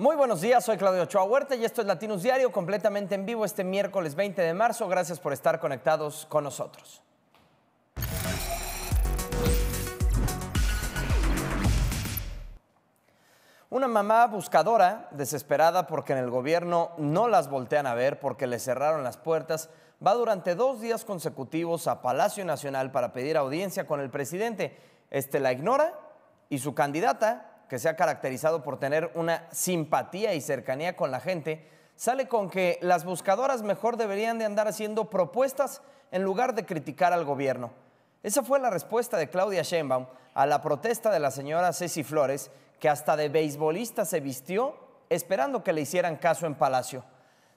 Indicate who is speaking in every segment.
Speaker 1: Muy buenos días, soy Claudio Ochoa Huerta y esto es Latinos Diario, completamente en vivo este miércoles 20 de marzo. Gracias por estar conectados con nosotros. Una mamá buscadora, desesperada porque en el gobierno no las voltean a ver porque le cerraron las puertas, va durante dos días consecutivos a Palacio Nacional para pedir audiencia con el presidente. Este la ignora y su candidata, que se ha caracterizado por tener una simpatía y cercanía con la gente, sale con que las buscadoras mejor deberían de andar haciendo propuestas en lugar de criticar al gobierno. Esa fue la respuesta de Claudia Sheinbaum a la protesta de la señora Ceci Flores, que hasta de beisbolista se vistió esperando que le hicieran caso en Palacio.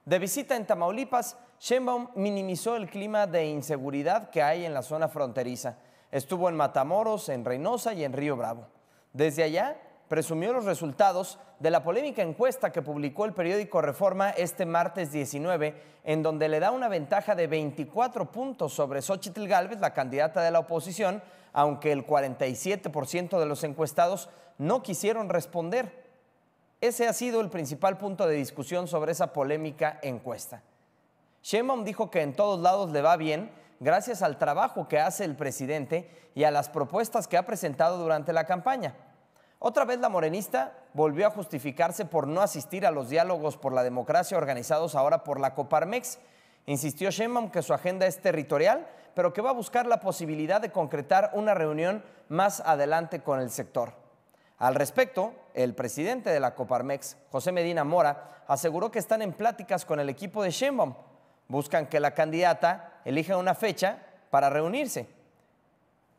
Speaker 1: De visita en Tamaulipas, Sheinbaum minimizó el clima de inseguridad que hay en la zona fronteriza. Estuvo en Matamoros, en Reynosa y en Río Bravo. Desde allá, presumió los resultados de la polémica encuesta que publicó el periódico Reforma este martes 19, en donde le da una ventaja de 24 puntos sobre Xochitl Gálvez, la candidata de la oposición, aunque el 47% de los encuestados no quisieron responder. Ese ha sido el principal punto de discusión sobre esa polémica encuesta. Sheinbaum dijo que en todos lados le va bien gracias al trabajo que hace el presidente y a las propuestas que ha presentado durante la campaña. Otra vez la morenista volvió a justificarse por no asistir a los diálogos por la democracia organizados ahora por la Coparmex. Insistió Sheinbaum que su agenda es territorial pero que va a buscar la posibilidad de concretar una reunión más adelante con el sector. Al respecto, el presidente de la Coparmex, José Medina Mora, aseguró que están en pláticas con el equipo de Sheinbaum. Buscan que la candidata elija una fecha para reunirse.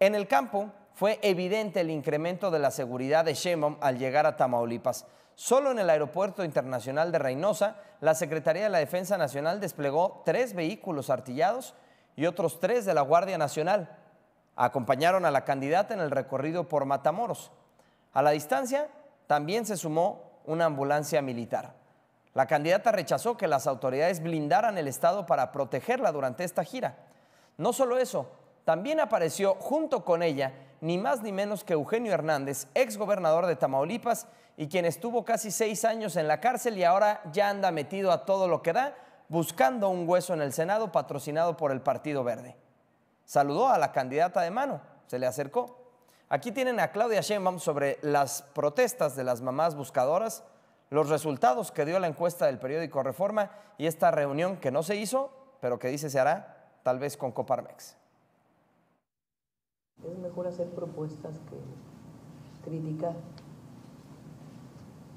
Speaker 1: En el campo, fue evidente el incremento de la seguridad de Sheinbaum al llegar a Tamaulipas. Solo en el Aeropuerto Internacional de Reynosa, la Secretaría de la Defensa Nacional desplegó tres vehículos artillados y otros tres de la Guardia Nacional. Acompañaron a la candidata en el recorrido por Matamoros. A la distancia también se sumó una ambulancia militar. La candidata rechazó que las autoridades blindaran el Estado para protegerla durante esta gira. No solo eso, también apareció junto con ella ni más ni menos que Eugenio Hernández, ex gobernador de Tamaulipas y quien estuvo casi seis años en la cárcel y ahora ya anda metido a todo lo que da buscando un hueso en el Senado patrocinado por el Partido Verde. Saludó a la candidata de mano, se le acercó. Aquí tienen a Claudia Sheinbaum sobre las protestas de las mamás buscadoras, los resultados que dio la encuesta del periódico Reforma y esta reunión que no se hizo, pero que dice se hará, tal vez con Coparmex.
Speaker 2: Es mejor hacer propuestas que criticar.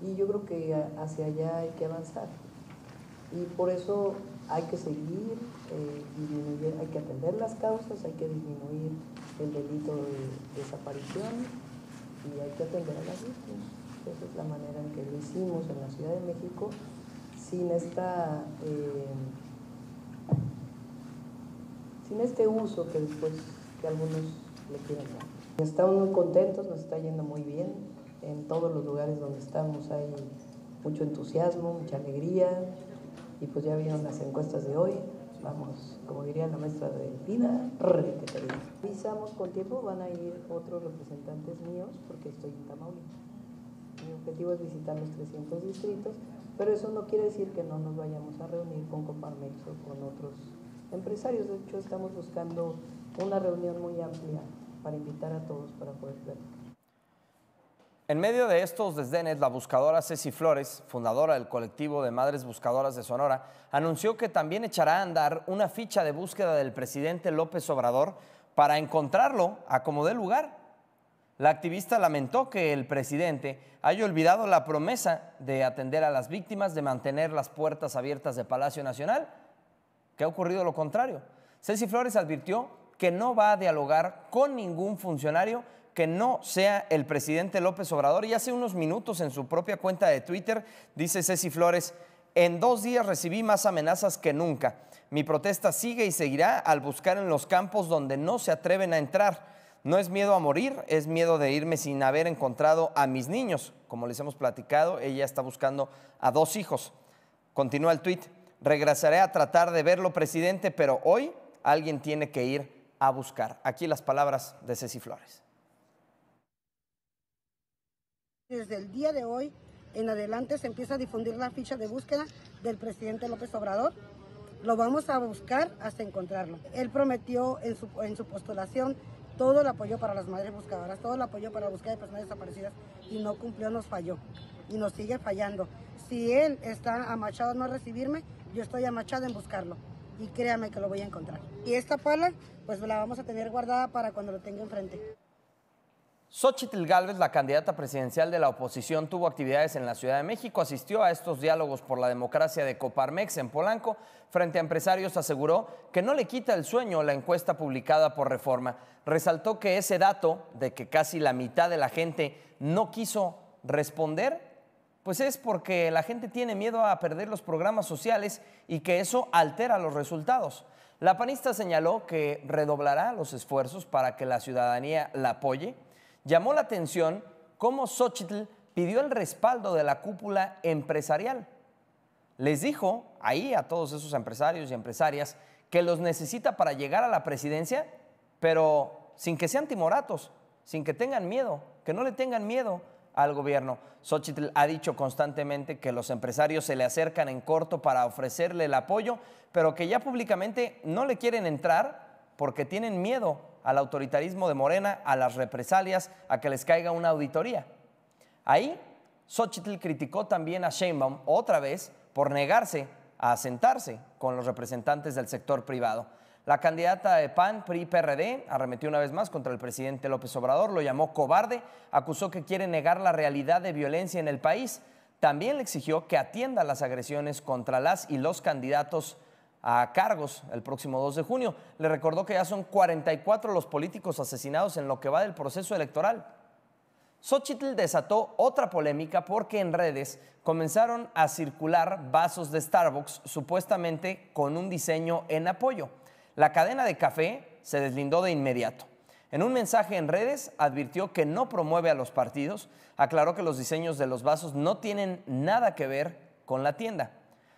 Speaker 2: Y yo creo que hacia allá hay que avanzar. Y por eso hay que seguir, eh, hay que atender las causas, hay que disminuir el delito de desaparición y hay que atender a las víctimas. Esa es la manera en que lo hicimos en la Ciudad de México sin esta... Eh, sin este uso que después que algunos le quieren dar. Estamos muy contentos, nos está yendo muy bien. En todos los lugares donde estamos hay mucho entusiasmo, mucha alegría, y pues ya vieron las encuestas de hoy. Vamos, como diría la maestra de Pina, pisamos con tiempo, van a ir otros representantes míos, porque estoy en Tamaulipas. Mi objetivo es visitar los 300 distritos, pero eso no quiere decir que no nos vayamos a reunir con Coparmex o con otros empresarios. De hecho, estamos buscando una reunión muy amplia para invitar a todos para poder platicar.
Speaker 1: En medio de estos desdenes, la buscadora Ceci Flores, fundadora del colectivo de Madres Buscadoras de Sonora, anunció que también echará a andar una ficha de búsqueda del presidente López Obrador para encontrarlo a como dé lugar. La activista lamentó que el presidente haya olvidado la promesa de atender a las víctimas, de mantener las puertas abiertas de Palacio Nacional, que ha ocurrido lo contrario. Ceci Flores advirtió que no va a dialogar con ningún funcionario que no sea el presidente López Obrador. Y hace unos minutos en su propia cuenta de Twitter dice Ceci Flores, en dos días recibí más amenazas que nunca. Mi protesta sigue y seguirá al buscar en los campos donde no se atreven a entrar. No es miedo a morir, es miedo de irme sin haber encontrado a mis niños. Como les hemos platicado, ella está buscando a dos hijos. Continúa el tuit. Regresaré a tratar de verlo, presidente, pero hoy alguien tiene que ir a buscar. Aquí las palabras de Ceci Flores.
Speaker 3: desde el día de hoy en adelante se empieza a difundir la ficha de búsqueda del presidente López Obrador. Lo vamos a buscar hasta encontrarlo. Él prometió en su, postulación todo el apoyo para las madres buscadoras, todo el apoyo para la búsqueda de personas desaparecidas y no cumplió, nos falló y nos sigue fallando. Si él está amachado en no recibirme, yo estoy amachado en buscarlo y créame que lo voy a encontrar. Y esta pala, pues la vamos a tener guardada para cuando lo tenga
Speaker 2: enfrente.
Speaker 1: Xochitl Gálvez, la candidata presidencial de la oposición, tuvo actividades en la Ciudad de México, asistió a estos diálogos por la democracia de Coparmex en Polanco. Frente a empresarios aseguró que no le quita el sueño la encuesta publicada por Reforma. Resaltó que ese dato de que casi la mitad de la gente no quiso responder, pues es porque la gente tiene miedo a perder los programas sociales y que eso altera los resultados. La panista señaló que redoblará los esfuerzos para que la ciudadanía la apoye Llamó la atención cómo Xochitl pidió el respaldo de la cúpula empresarial. Les dijo ahí a todos esos empresarios y empresarias que los necesita para llegar a la presidencia, pero sin que sean timoratos, sin que tengan miedo, que no le tengan miedo al gobierno. Xochitl ha dicho constantemente que los empresarios se le acercan en corto para ofrecerle el apoyo, pero que ya públicamente no le quieren entrar porque tienen miedo al autoritarismo de Morena, a las represalias, a que les caiga una auditoría. Ahí, Xochitl criticó también a Sheinbaum otra vez por negarse a asentarse con los representantes del sector privado. La candidata de PAN, PRI, PRD, arremetió una vez más contra el presidente López Obrador, lo llamó cobarde, acusó que quiere negar la realidad de violencia en el país. También le exigió que atienda las agresiones contra las y los candidatos a cargos el próximo 2 de junio. Le recordó que ya son 44 los políticos asesinados en lo que va del proceso electoral. Xochitl desató otra polémica porque en redes comenzaron a circular vasos de Starbucks supuestamente con un diseño en apoyo. La cadena de café se deslindó de inmediato. En un mensaje en redes advirtió que no promueve a los partidos, aclaró que los diseños de los vasos no tienen nada que ver con la tienda.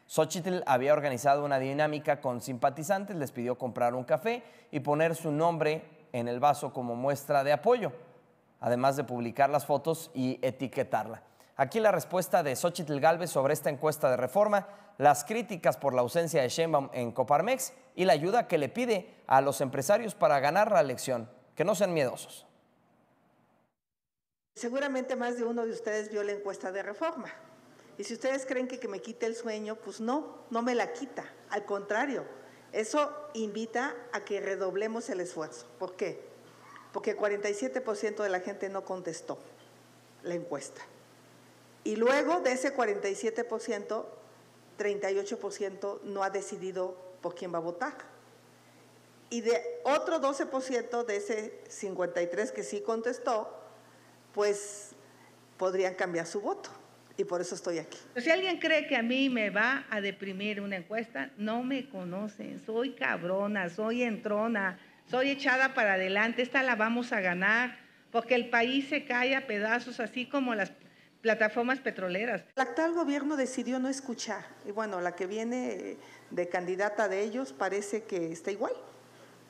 Speaker 1: Xochitl había organizado una dinámica con simpatizantes, les pidió comprar un café y poner su nombre en el vaso como muestra de apoyo, además de publicar las fotos y etiquetarla. Aquí la respuesta de Xochitl Galvez sobre esta encuesta de reforma, las críticas por la ausencia de Sheinbaum en Coparmex y la ayuda que le pide a los empresarios para ganar la elección. Que no sean miedosos.
Speaker 3: Seguramente más de uno de ustedes vio la encuesta de reforma. Y si ustedes creen que, me quite el sueño, pues no, no me la quita. Al contrario, eso invita a que redoblemos el esfuerzo. ¿Por qué? Porque 47% de la gente no contestó la encuesta. Y luego de ese 47%, 38% no ha decidido por quién va a votar. Y de otro 12% de ese 53 que sí contestó, pues podrían cambiar su voto y por eso estoy aquí. Pues si alguien cree que a mí me va a deprimir una encuesta, no me conocen. Soy cabrona, soy entrona, soy echada para adelante. Esta la vamos a ganar porque el país se cae a pedazos, así como las plataformas petroleras. El actual gobierno decidió no escuchar y bueno, la que viene eh, de candidata de ellos parece que está igual.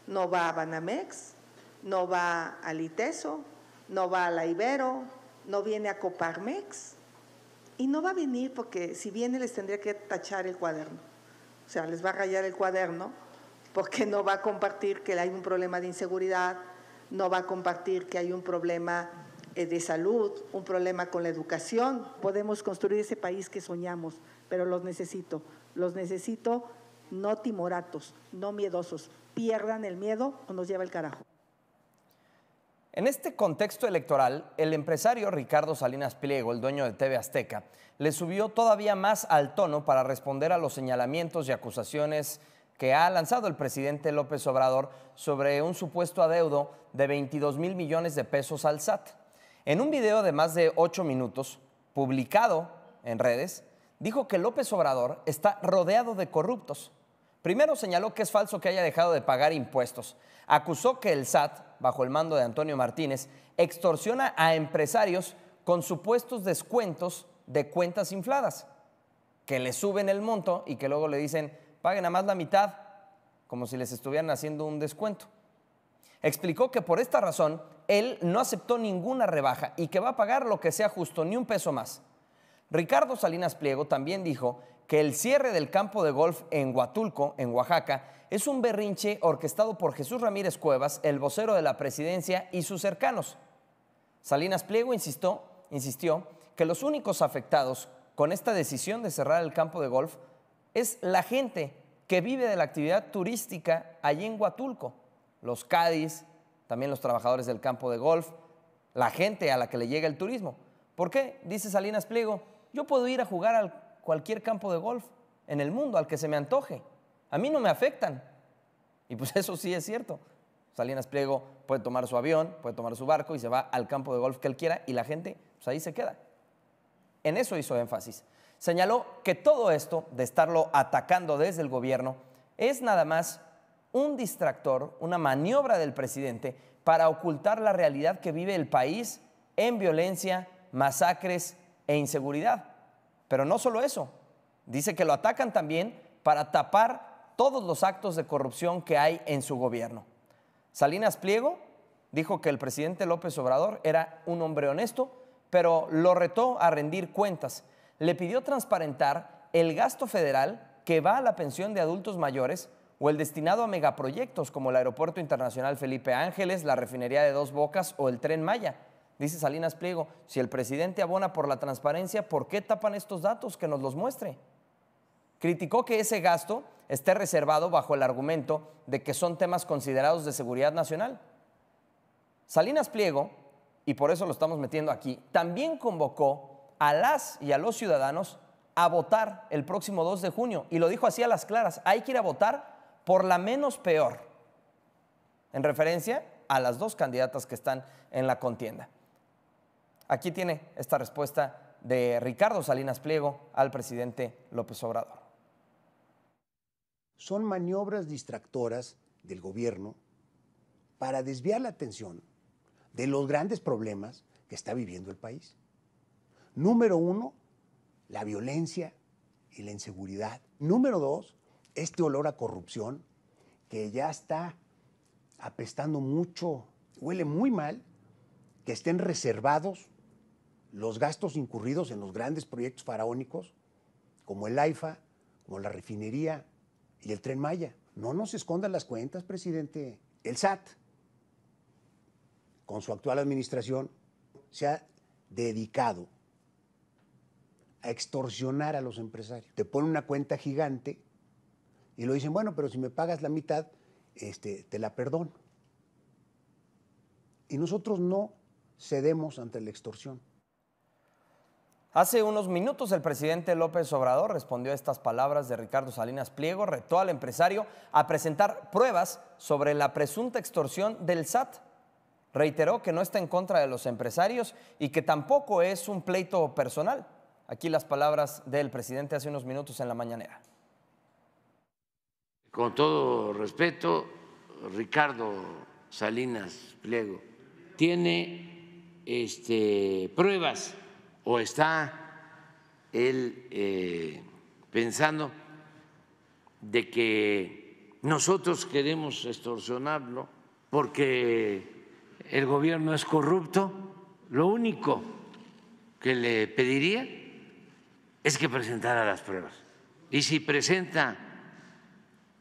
Speaker 3: No va a Banamex, no va a Liteso, no va a la Ibero, no viene a Coparmex. Y no va a venir porque si viene les tendría que tachar el cuaderno. O sea, les va a rayar el cuaderno porque no va a compartir que hay un problema de inseguridad, no va a compartir que hay un problema eh, de salud, un problema con la educación. Podemos construir ese país que soñamos, pero los necesito. Los necesito no timoratos, no miedosos. Pierdan el miedo o nos lleva el carajo.
Speaker 1: En este contexto electoral, el empresario Ricardo Salinas Pliego, el dueño de TV Azteca, le subió todavía más al tono para responder a los señalamientos y acusaciones que ha lanzado el presidente López Obrador sobre un supuesto adeudo de 22 mil millones de pesos al SAT. En un video de más de ocho minutos, publicado en redes, dijo que López Obrador está rodeado de corruptos Primero señaló que es falso que haya dejado de pagar impuestos. Acusó que el SAT, bajo el mando de Antonio Martínez, extorsiona a empresarios con supuestos descuentos de cuentas infladas, que le suben el monto y que luego le dicen, paguen a más la mitad, como si les estuvieran haciendo un descuento. Explicó que por esta razón él no aceptó ninguna rebaja y que va a pagar lo que sea justo, ni un peso más. Ricardo Salinas Pliego también dijo que el cierre del campo de golf en Huatulco, en Oaxaca, es un berrinche orquestado por Jesús Ramírez Cuevas, el vocero de la presidencia y sus cercanos. Salinas Pliego insistió, insistió que los únicos afectados con esta decisión de cerrar el campo de golf es la gente que vive de la actividad turística allí en Huatulco, los Cádiz, también los trabajadores del campo de golf, la gente a la que le llega el turismo. ¿Por qué? Dice Salinas Pliego, yo puedo ir a jugar al cualquier campo de golf en el mundo, al que se me antoje. A mí no me afectan. Y pues eso sí es cierto. Salinas Pliego puede tomar su avión, puede tomar su barco y se va al campo de golf que él quiera y la gente pues ahí se queda. En eso hizo énfasis. Señaló que todo esto de estarlo atacando desde el gobierno es nada más un distractor, una maniobra del presidente para ocultar la realidad que vive el país en violencia, masacres e inseguridad. Pero no solo eso, dice que lo atacan también para tapar todos los actos de corrupción que hay en su gobierno. Salinas Pliego dijo que el presidente López Obrador era un hombre honesto, pero lo retó a rendir cuentas. Le pidió transparentar el gasto federal que va a la pensión de adultos mayores o el destinado a megaproyectos como el Aeropuerto Internacional Felipe Ángeles, la refinería de Dos Bocas o el tren Maya. Dice Salinas Pliego, si el presidente abona por la transparencia, ¿por qué tapan estos datos? Que nos los muestre. Criticó que ese gasto esté reservado bajo el argumento de que son temas considerados de seguridad nacional. Salinas Pliego, y por eso lo estamos metiendo aquí, también convocó a las y a los ciudadanos a votar el próximo 2 de junio. Y lo dijo así a las claras, hay que ir a votar por la menos peor, en referencia a las dos candidatas que están en la contienda. Aquí tiene esta respuesta de Ricardo Salinas Pliego al presidente López Obrador.
Speaker 4: Son maniobras distractoras del gobierno para desviar la atención de los grandes problemas que está viviendo el país. Número uno, la violencia y la inseguridad. Número dos, este olor a corrupción que ya está apestando mucho, huele muy mal, que estén reservados los gastos incurridos en los grandes proyectos faraónicos, como el AIFA, como la refinería y el tren Maya. No nos escondan las cuentas, presidente. El SAT, con su actual administración, se ha dedicado a extorsionar a los empresarios. Te pone una cuenta gigante y lo dicen, bueno, pero si me pagas la mitad, este, te la perdono. Y nosotros no cedemos ante la extorsión.
Speaker 1: Hace unos minutos el presidente López Obrador respondió a estas palabras de Ricardo Salinas Pliego, retó al empresario a presentar pruebas sobre la presunta extorsión del SAT. Reiteró que no está en contra de los empresarios y que tampoco es un pleito personal. Aquí las palabras del presidente hace unos minutos en la mañanera.
Speaker 5: Con todo respeto, Ricardo Salinas Pliego tiene este, pruebas o está él eh, pensando de que nosotros queremos extorsionarlo porque el gobierno es corrupto, lo único que le pediría es que presentara las pruebas. Y si presenta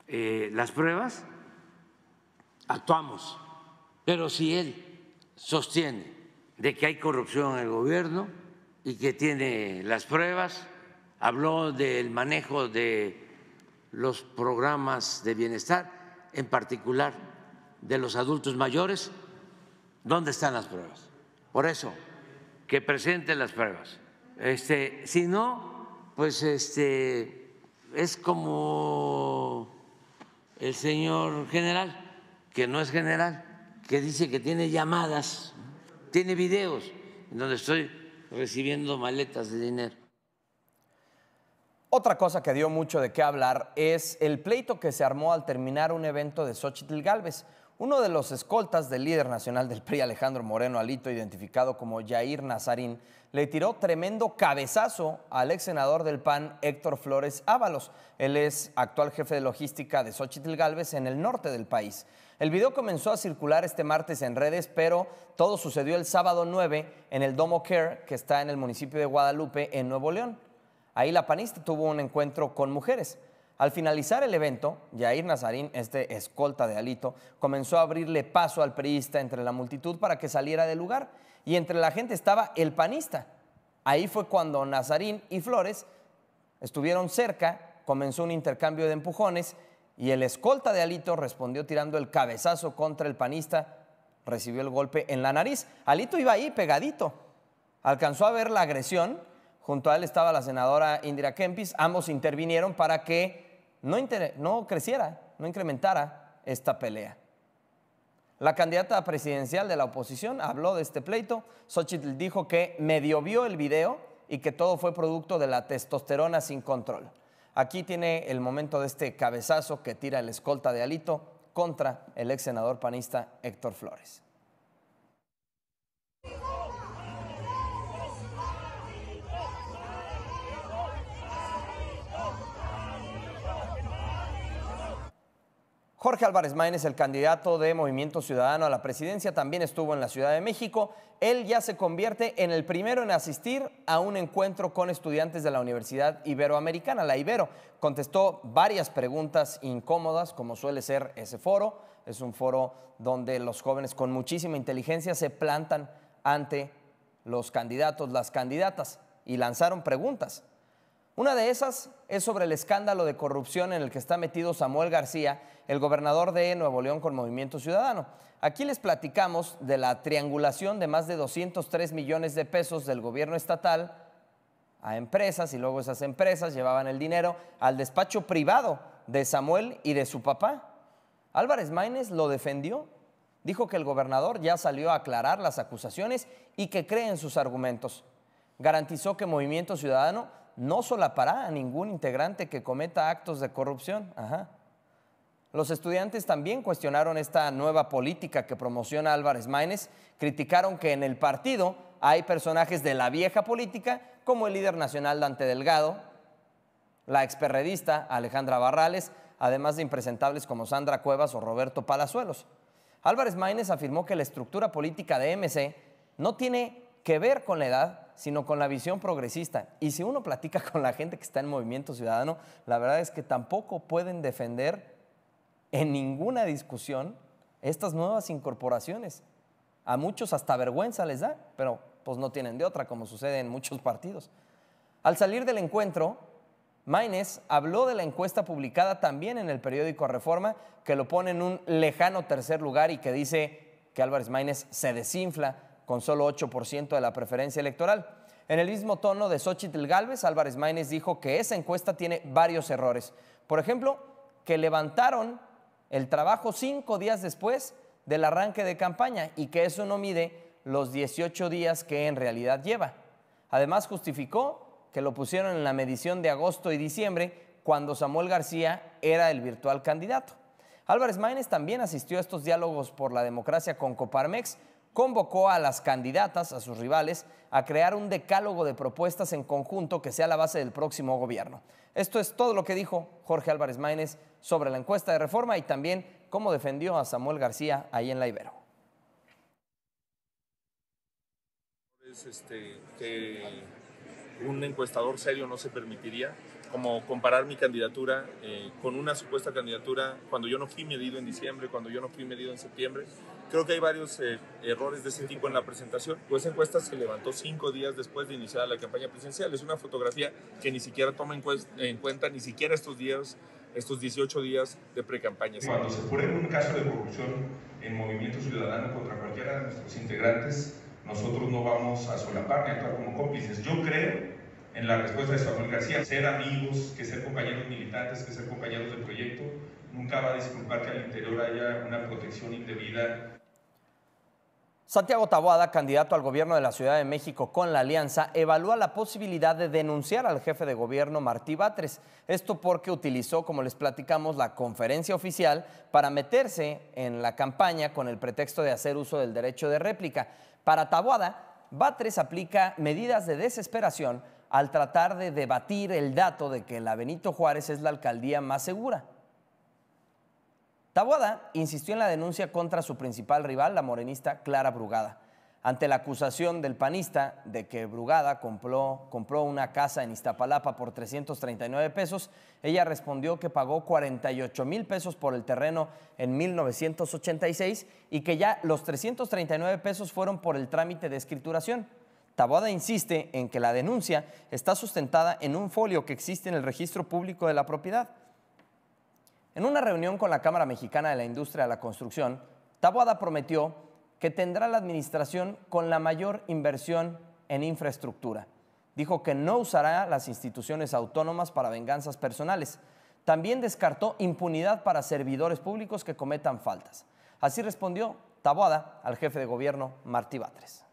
Speaker 5: eh, las pruebas, actuamos. Pero si él sostiene de que hay corrupción en el gobierno, y que tiene las pruebas, habló del manejo de los programas de bienestar, en particular de los adultos mayores. ¿Dónde están las pruebas? Por eso, que presente las pruebas. Este, si no, pues este, es como el señor general, que no es general, que dice que tiene llamadas, tiene videos, en donde estoy recibiendo maletas de dinero.
Speaker 1: Otra cosa que dio mucho de qué hablar es el pleito que se armó al terminar un evento de Xochitl Galvez. Uno de los escoltas del líder nacional del PRI, Alejandro Moreno Alito, identificado como Jair Nazarín, le tiró tremendo cabezazo al ex senador del PAN, Héctor Flores Ábalos. Él es actual jefe de logística de Xochitl Galvez en el norte del país. El video comenzó a circular este martes en redes, pero todo sucedió el sábado 9 en el Domo Care, que está en el municipio de Guadalupe, en Nuevo León. Ahí la panista tuvo un encuentro con mujeres. Al finalizar el evento, Jair Nazarín, este escolta de Alito, comenzó a abrirle paso al priista entre la multitud para que saliera del lugar y entre la gente estaba el panista. Ahí fue cuando Nazarín y Flores estuvieron cerca, comenzó un intercambio de empujones y el escolta de Alito respondió tirando el cabezazo contra el panista, recibió el golpe en la nariz. Alito iba ahí pegadito, alcanzó a ver la agresión. Junto a él estaba la senadora Indira Kempis. Ambos intervinieron para que no, creciera, no incrementara esta pelea. La candidata presidencial de la oposición habló de este pleito. Xochitl dijo que medio vio el video y que todo fue producto de la testosterona sin control. Aquí tiene el momento de este cabezazo que tira el escolta de Alito contra el ex senador panista Héctor Flores. Jorge Álvarez Maínez, el candidato de Movimiento Ciudadano a la presidencia, también estuvo en la Ciudad de México. Él ya se convierte en el primero en asistir a un encuentro con estudiantes de la Universidad Iberoamericana, la Ibero. Contestó varias preguntas incómodas, como suele ser ese foro. Es un foro donde los jóvenes con muchísima inteligencia se plantan ante los candidatos, las candidatas, y lanzaron preguntas. Una de esas es sobre el escándalo de corrupción en el que está metido Samuel García, el gobernador de Nuevo León con Movimiento Ciudadano. Aquí les platicamos de la triangulación de más de 203 millones de pesos del gobierno estatal a empresas y luego esas empresas llevaban el dinero al despacho privado de Samuel y de su papá. Álvarez Maínez lo defendió, dijo que el gobernador ya salió a aclarar las acusaciones y que cree en sus argumentos. Garantizó que Movimiento Ciudadano no solapará a ningún integrante que cometa actos de corrupción. Los estudiantes también cuestionaron esta nueva política que promociona Álvarez Maínez, criticaron que en el partido hay personajes de la vieja política, como el líder nacional Dante Delgado, la experredista Alejandra Barrales, además de impresentables como Sandra Cuevas o Roberto Palazuelos. Álvarez Maínez afirmó que la estructura política de MC no tiene que ver con la edad, sino con la visión progresista. Y si uno platica con la gente que está en Movimiento Ciudadano, la verdad es que tampoco pueden defender en ninguna discusión estas nuevas incorporaciones. A muchos hasta vergüenza les da, pero pues no tienen de otra, como sucede en muchos partidos. Al salir del encuentro, Maines habló de la encuesta publicada también en el periódico Reforma, que lo pone en un lejano tercer lugar y que dice que Álvarez Maínez se desinfla con solo 8% de la preferencia electoral. En el mismo tono de Xochitl Galvez, Álvarez Maínez dijo que esa encuesta tiene varios errores. Por ejemplo, que levantaron el trabajo cinco días después del arranque de campaña y que eso no mide los 18 días que en realidad lleva. Además, justificó que lo pusieron en la medición de agosto y diciembre, cuando Samuel García era el virtual candidato. Álvarez Maínez también asistió a estos diálogos por la democracia con Coparmex, convocó a las candidatas, a sus rivales, a crear un decálogo de propuestas en conjunto que sea la base del próximo gobierno. Esto es todo lo que dijo Jorge Álvarez Maínez sobre la encuesta de reforma y también cómo defendió a Samuel García ahí en la Ibero.
Speaker 6: Este, un encuestador serio no se permitiría, como comparar mi candidatura eh, con una supuesta candidatura cuando yo no fui medido en diciembre, cuando yo no fui medido en septiembre. Creo que hay varios eh, errores de ese tipo en la presentación. Pues esa encuesta se levantó cinco días después de iniciar la campaña presidencial. Es una fotografía que ni siquiera toma en, cuenta ni siquiera estos días estos 18 días de pre-campaña. Cuando se pone un caso de corrupción en Movimiento Ciudadano contra cualquiera de nuestros integrantes, nosotros no vamos a solapar ni actuar como cómplices. Yo creo en la respuesta de Samuel García. Ser amigos, que ser compañeros militantes, que ser compañeros de proyecto, nunca va a disculpar que al interior haya una protección indebida.
Speaker 1: Santiago Taboada, candidato al gobierno de la Ciudad de México con la Alianza, evalúa la posibilidad de denunciar al jefe de gobierno Martí Batres. Esto porque utilizó, como les platicamos, la conferencia oficial para meterse en la campaña con el pretexto de hacer uso del derecho de réplica. Para Taboada, Batres aplica medidas de desesperación al tratar de debatir el dato de que la Benito Juárez es la alcaldía más segura. Taboada insistió en la denuncia contra su principal rival, la morenista Clara Brugada, ante la acusación del panista de que Brugada compró, compró una casa en Iztapalapa por 339 pesos. Ella respondió que pagó 48 mil pesos por el terreno en 1986 y que ya los 339 pesos fueron por el trámite de escrituración. Taboada insiste en que la denuncia está sustentada en un folio que existe en el registro público de la propiedad. En una reunión con la Cámara Mexicana de la Industria de la Construcción, Taboada prometió que tendrá la administración con la mayor inversión en infraestructura. Dijo que no usará las instituciones autónomas para venganzas personales. También descartó impunidad para servidores públicos que cometan faltas. Así respondió Taboada al jefe de gobierno Martí Batres.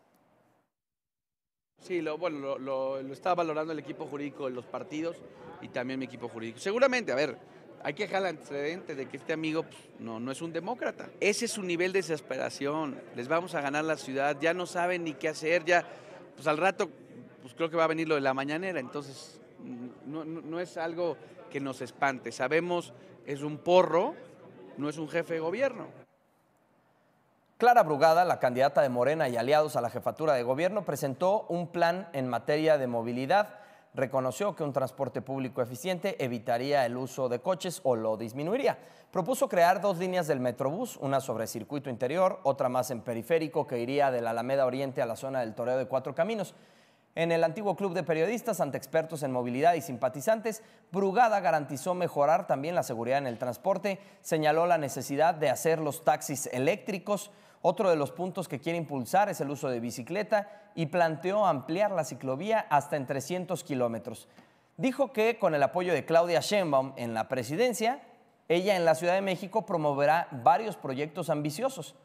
Speaker 5: Sí, lo, bueno, lo, lo, está valorando el equipo jurídico de los partidos y también mi equipo jurídico. Seguramente, a ver, hay que dejar el antecedente de que este amigo pues, no, no es un demócrata. Ese es su nivel de desesperación. Les vamos a ganar la ciudad, ya no saben ni qué hacer, ya, pues al rato, pues creo que va a venir lo de la mañanera. Entonces, no es algo que nos espante. Sabemos, es un porro,
Speaker 1: no es un jefe de gobierno. Clara Brugada, la candidata de Morena y aliados a la jefatura de gobierno, presentó un plan en materia de movilidad. Reconoció que un transporte público eficiente evitaría el uso de coches o lo disminuiría. Propuso crear dos líneas del Metrobús, una sobre circuito interior, otra más en periférico que iría de la Alameda Oriente a la zona del Toreo de Cuatro Caminos. En el antiguo club de periodistas ante expertos en movilidad y simpatizantes, Brugada garantizó mejorar también la seguridad en el transporte, señaló la necesidad de hacer los taxis eléctricos, otro de los puntos que quiere impulsar es el uso de bicicleta y planteó ampliar la ciclovía hasta en 300 kilómetros. Dijo que con el apoyo de Claudia Sheinbaum en la presidencia, ella en la Ciudad de México promoverá varios proyectos ambiciosos.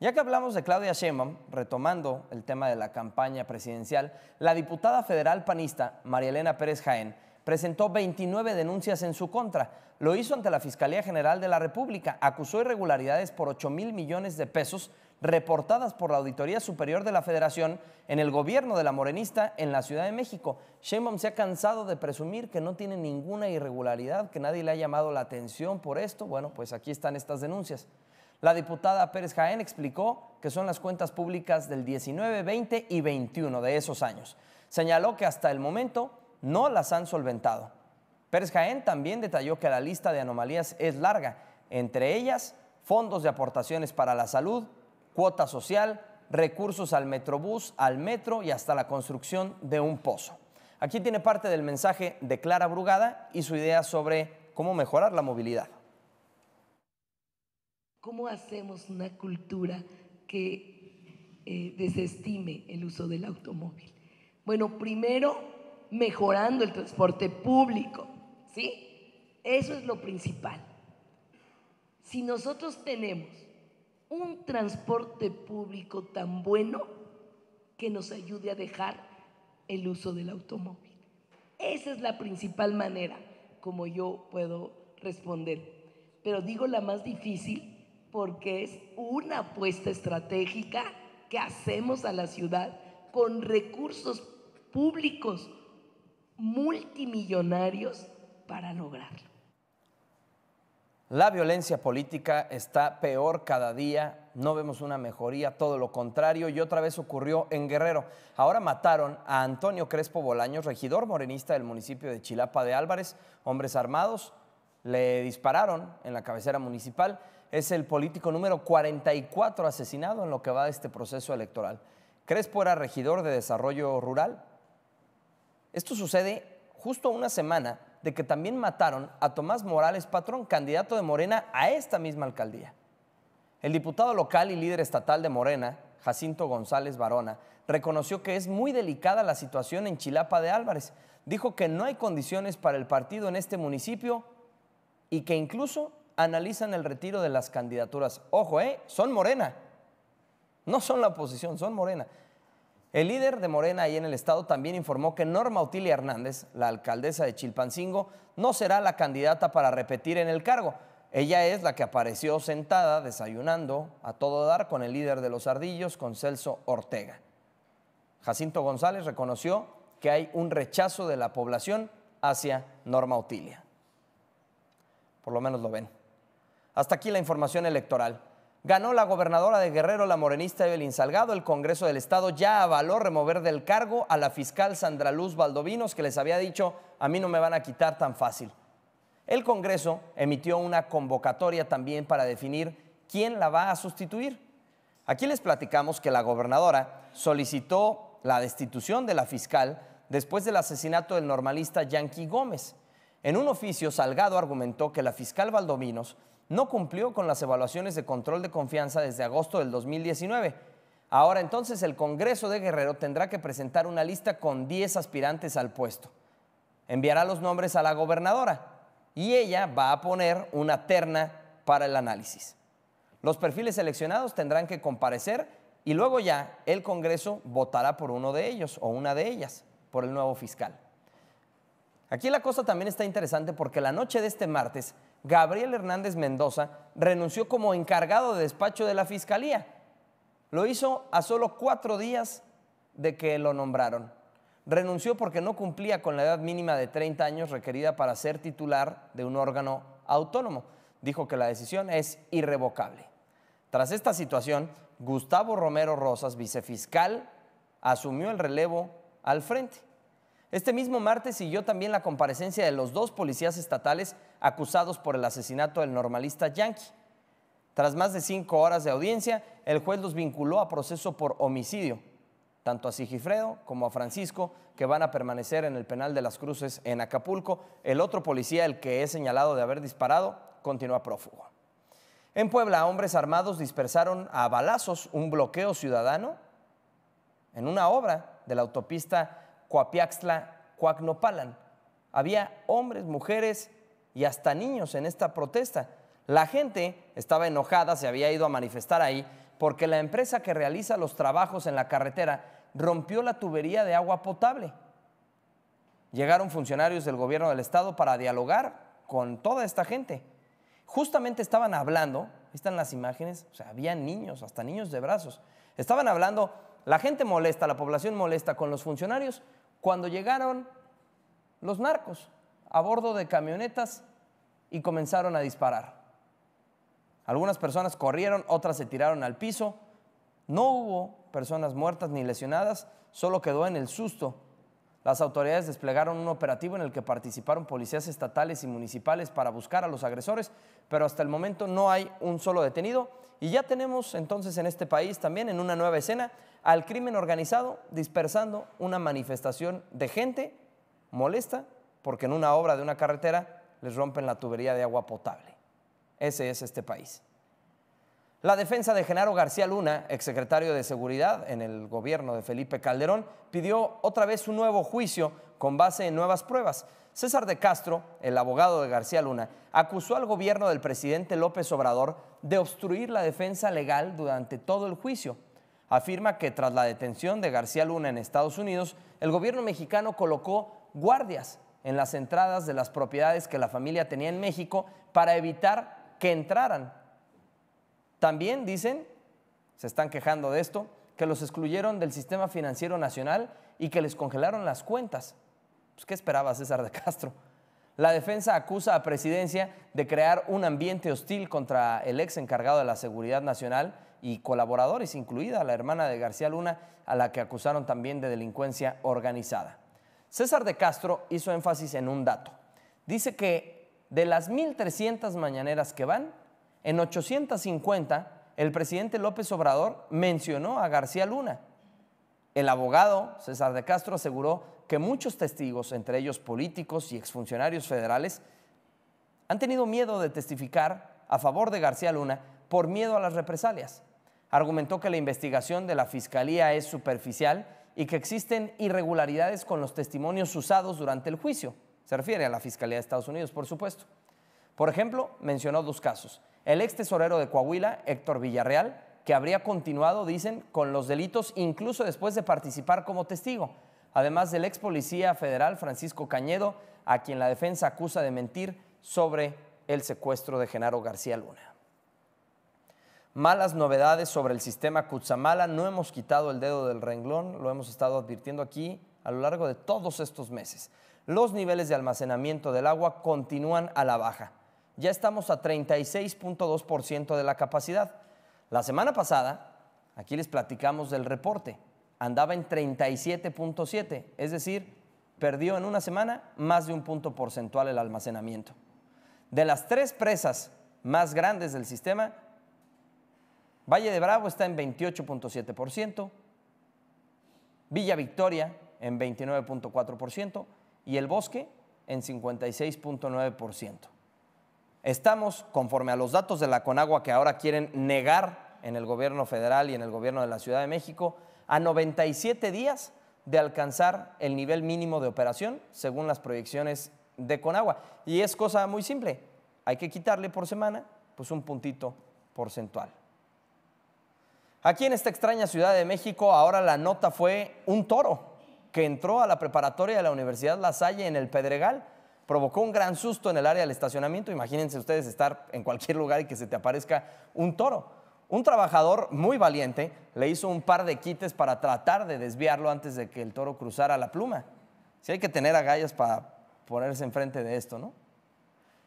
Speaker 1: Ya que hablamos de Claudia Sheinbaum, retomando el tema de la campaña presidencial, la diputada federal panista María Elena Pérez Jaén presentó 29 denuncias en su contra. Lo hizo ante la Fiscalía General de la República. Acusó irregularidades por 8 mil millones de pesos reportadas por la Auditoría Superior de la Federación en el gobierno de la morenista en la Ciudad de México. Sheinbaum se ha cansado de presumir que no tiene ninguna irregularidad, que nadie le ha llamado la atención por esto. Bueno, pues aquí están estas denuncias. La diputada Pérez Jaén explicó que son las cuentas públicas del 19, 20 y 21 de esos años. Señaló que hasta el momento no las han solventado. Pérez Jaén también detalló que la lista de anomalías es larga, entre ellas fondos de aportaciones para la salud, cuota social, recursos al Metrobús, al metro y hasta la construcción de un pozo. Aquí tiene parte del mensaje de Clara Brugada y su idea sobre cómo mejorar la movilidad.
Speaker 2: ¿Cómo hacemos una cultura que eh, desestime el uso del automóvil? Bueno, primero mejorando el transporte público, ¿sí? Eso es lo principal. Si nosotros tenemos un transporte público tan bueno que nos ayude a dejar el uso del automóvil. Esa es la principal manera como yo puedo responder. Pero digo la más difícil porque es una apuesta estratégica que hacemos a la ciudad con recursos públicos multimillonarios para lograrlo.
Speaker 1: La violencia política está peor cada día, no vemos una mejoría, todo lo contrario, y otra vez ocurrió en Guerrero. Ahora mataron a Antonio Crespo Bolaños, regidor morenista del municipio de Chilapa de Álvarez, hombres armados, le dispararon en la cabecera municipal, es el político número 44 asesinado en lo que va de este proceso electoral. Crespo era regidor de Desarrollo Rural, esto sucede justo una semana de que también mataron a Tomás Morales Patrón, candidato de Morena a esta misma alcaldía. El diputado local y líder estatal de Morena, Jacinto González Barona, reconoció que es muy delicada la situación en Chilapa de Álvarez. Dijo que no hay condiciones para el partido en este municipio y que incluso analizan el retiro de las candidaturas. Ojo, ¿eh? son Morena. No son la oposición, son Morena. El líder de Morena ahí en el estado también informó que Norma Utilia Hernández, la alcaldesa de Chilpancingo, no será la candidata para repetir en el cargo. Ella es la que apareció sentada desayunando a todo dar con el líder de los ardillos, con Celso Ortega. Jacinto González reconoció que hay un rechazo de la población hacia Norma Utilia. Por lo menos lo ven. Hasta aquí la información electoral. Ganó la gobernadora de Guerrero, la morenista Evelyn Salgado. El Congreso del Estado ya avaló remover del cargo a la fiscal Sandra Luz Valdovinos, que les había dicho, a mí no me van a quitar tan fácil. El Congreso emitió una convocatoria también para definir quién la va a sustituir. Aquí les platicamos que la gobernadora solicitó la destitución de la fiscal después del asesinato del normalista Yankee Gómez. En un oficio, Salgado argumentó que la fiscal Valdovinos no cumplió con las evaluaciones de control de confianza desde agosto del 2019. Ahora entonces el Congreso de Guerrero tendrá que presentar una lista con 10 aspirantes al puesto. Enviará los nombres a la gobernadora y ella va a poner una terna para el análisis. Los perfiles seleccionados tendrán que comparecer y luego ya el Congreso votará por uno de ellos o una de ellas, por el nuevo fiscal. Aquí la cosa también está interesante porque la noche de este martes Gabriel Hernández Mendoza renunció como encargado de despacho de la Fiscalía. Lo hizo a solo cuatro días de que lo nombraron. Renunció porque no cumplía con la edad mínima de 30 años requerida para ser titular de un órgano autónomo. Dijo que la decisión es irrevocable. Tras esta situación, Gustavo Romero Rosas, vicefiscal, asumió el relevo al frente. Este mismo martes siguió también la comparecencia de los dos policías estatales acusados por el asesinato del normalista Yankee. Tras más de cinco horas de audiencia, el juez los vinculó a proceso por homicidio, tanto a Sigifredo como a Francisco, que van a permanecer en el penal de las Cruces en Acapulco. El otro policía, el que es señalado de haber disparado, continúa prófugo. En Puebla, hombres armados dispersaron a balazos un bloqueo ciudadano en una obra de la autopista Coapiaxtla-Cuacnopalan. Había hombres, mujeres, y hasta niños en esta protesta. La gente estaba enojada, se había ido a manifestar ahí, porque la empresa que realiza los trabajos en la carretera rompió la tubería de agua potable. Llegaron funcionarios del gobierno del estado para dialogar con toda esta gente. Justamente estaban hablando, están las imágenes, o sea, había niños, hasta niños de brazos. Estaban hablando, la gente molesta, la población molesta con los funcionarios cuando llegaron los narcos a bordo de camionetas y comenzaron a disparar. Algunas personas corrieron, otras se tiraron al piso. No hubo personas muertas ni lesionadas, solo quedó en el susto. Las autoridades desplegaron un operativo en el que participaron policías estatales y municipales para buscar a los agresores, pero hasta el momento no hay un solo detenido. Y ya tenemos entonces en este país también, en una nueva escena, al crimen organizado dispersando una manifestación de gente molesta porque en una obra de una carretera les rompen la tubería de agua potable. Ese es este país. La defensa de Genaro García Luna, exsecretario de Seguridad en el gobierno de Felipe Calderón, pidió otra vez un nuevo juicio con base en nuevas pruebas. César de Castro, el abogado de García Luna, acusó al gobierno del presidente López Obrador de obstruir la defensa legal durante todo el juicio. Afirma que tras la detención de García Luna en Estados Unidos, el gobierno mexicano colocó guardias en las entradas de las propiedades que la familia tenía en México para evitar que entraran. También dicen, se están quejando de esto, que los excluyeron del sistema financiero nacional y que les congelaron las cuentas. Pues, ¿Qué esperaba César de Castro? La defensa acusa a Presidencia de crear un ambiente hostil contra el ex encargado de la seguridad nacional y colaboradores, incluida la hermana de García Luna, a la que acusaron también de delincuencia organizada. César de Castro hizo énfasis en un dato. Dice que de las 1.300 mañaneras que van, en 850 el presidente López Obrador mencionó a García Luna. El abogado César de Castro aseguró que muchos testigos, entre ellos políticos y exfuncionarios federales, han tenido miedo de testificar a favor de García Luna por miedo a las represalias. Argumentó que la investigación de la Fiscalía es superficial y que existen irregularidades con los testimonios usados durante el juicio. Se refiere a la Fiscalía de Estados Unidos, por supuesto. Por ejemplo, mencionó dos casos. El ex tesorero de Coahuila, Héctor Villarreal, que habría continuado, dicen, con los delitos incluso después de participar como testigo. Además del ex policía federal, Francisco Cañedo, a quien la defensa acusa de mentir sobre el secuestro de Genaro García Luna. Malas novedades sobre el sistema kutsamala No hemos quitado el dedo del renglón, lo hemos estado advirtiendo aquí a lo largo de todos estos meses. Los niveles de almacenamiento del agua continúan a la baja. Ya estamos a 36.2% de la capacidad. La semana pasada, aquí les platicamos del reporte, andaba en 37.7, es decir, perdió en una semana más de un punto porcentual el almacenamiento. De las tres presas más grandes del sistema, Valle de Bravo está en 28.7%, Villa Victoria en 29.4% y El Bosque en 56.9%. Estamos, conforme a los datos de la Conagua que ahora quieren negar en el gobierno federal y en el gobierno de la Ciudad de México, a 97 días de alcanzar el nivel mínimo de operación según las proyecciones de Conagua. Y es cosa muy simple, hay que quitarle por semana pues un puntito porcentual. Aquí en esta extraña Ciudad de México, ahora la nota fue un toro que entró a la preparatoria de la Universidad La Salle en el Pedregal. Provocó un gran susto en el área del estacionamiento. Imagínense ustedes estar en cualquier lugar y que se te aparezca un toro. Un trabajador muy valiente le hizo un par de quites para tratar de desviarlo antes de que el toro cruzara la pluma. Si hay que tener agallas para ponerse enfrente de esto, ¿no?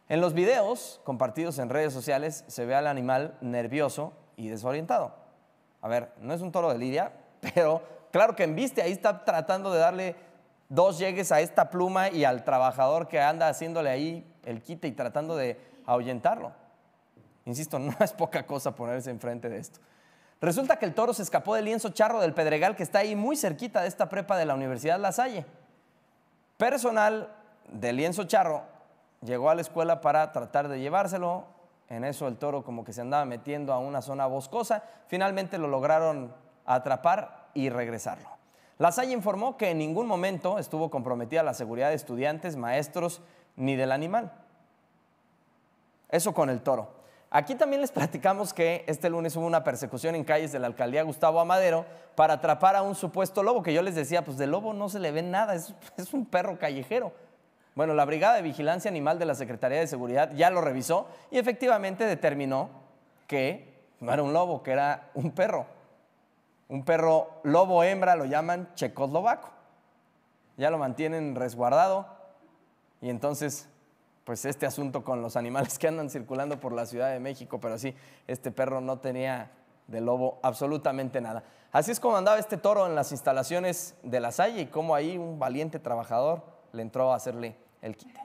Speaker 1: En los videos compartidos en redes sociales se ve al animal nervioso y desorientado. A ver, no es un toro de lidia, pero claro que embiste, ahí está tratando de darle dos llegues a esta pluma y al trabajador que anda haciéndole ahí el quite y tratando de ahuyentarlo. Insisto, no es poca cosa ponerse enfrente de esto. Resulta que el toro se escapó del lienzo charro del Pedregal que está ahí muy cerquita de esta prepa de la Universidad La Salle. Personal del lienzo charro llegó a la escuela para tratar de llevárselo, en eso el toro como que se andaba metiendo a una zona boscosa. Finalmente lo lograron atrapar y regresarlo. La Salle informó que en ningún momento estuvo comprometida la seguridad de estudiantes, maestros ni del animal. Eso con el toro. Aquí también les platicamos que este lunes hubo una persecución en calles de la alcaldía Gustavo Amadero para atrapar a un supuesto lobo, que yo les decía, pues de lobo no se le ve nada, es, es un perro callejero. Bueno, la Brigada de Vigilancia Animal de la Secretaría de Seguridad ya lo revisó y efectivamente determinó que no era un lobo, que era un perro. Un perro lobo hembra lo llaman checoslovaco. Ya lo mantienen resguardado y entonces pues este asunto con los animales que andan circulando por la Ciudad de México, pero así este perro no tenía de lobo absolutamente nada. Así es como andaba este toro en las instalaciones de la Salle y cómo ahí un valiente trabajador le entró a hacerle el quinta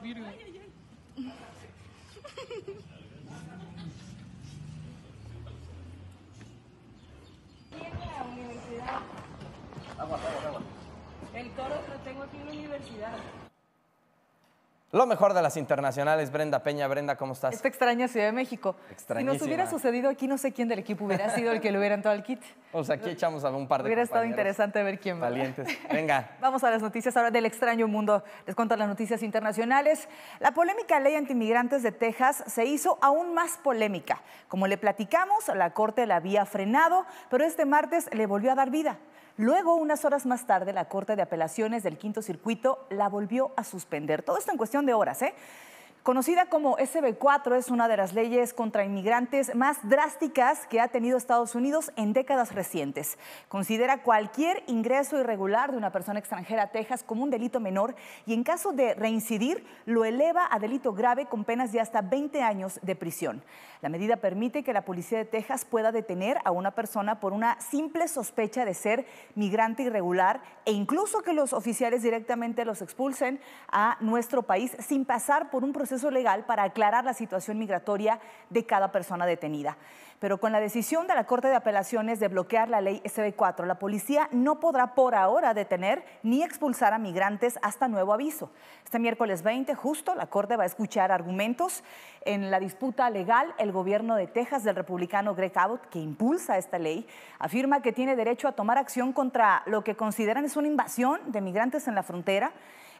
Speaker 1: tiene la
Speaker 2: universidad. Agua, agua, agua. El toro que tengo aquí en la universidad.
Speaker 1: Lo mejor de las internacionales, Brenda Peña. Brenda, ¿cómo estás? Esta extraña Ciudad de México. Si nos hubiera
Speaker 7: sucedido aquí, no sé quién del equipo hubiera sido el que le hubiera entrado al kit.
Speaker 1: O sea, aquí echamos a un par de Hubiera estado interesante ver quién va. Valientes. Venga.
Speaker 7: Vamos a las noticias ahora del extraño mundo. Les cuento las noticias internacionales. La polémica ley antimigrantes de Texas se hizo aún más polémica. Como le platicamos, la Corte la había frenado, pero este martes le volvió a dar vida. Luego, unas horas más tarde, la Corte de Apelaciones del Quinto Circuito la volvió a suspender. Todo esto en cuestión de horas, ¿eh? Conocida como SB4 es una de las leyes contra inmigrantes más drásticas que ha tenido Estados Unidos en décadas recientes. Considera cualquier ingreso irregular de una persona extranjera a Texas como un delito menor y en caso de reincidir lo eleva a delito grave con penas de hasta 20 años de prisión. La medida permite que la policía de Texas pueda detener a una persona por una simple sospecha de ser migrante irregular e incluso que los oficiales directamente los expulsen a nuestro país sin pasar por un proceso legal para aclarar la situación migratoria de cada persona detenida. Pero con la decisión de la Corte de Apelaciones de bloquear la ley SB4, la policía no podrá por ahora detener ni expulsar a migrantes hasta nuevo aviso. Este miércoles 20, justo, la Corte va a escuchar argumentos en la disputa legal. El gobierno de Texas del republicano Greg Abbott, que impulsa esta ley, afirma que tiene derecho a tomar acción contra lo que consideran es una invasión de migrantes en la frontera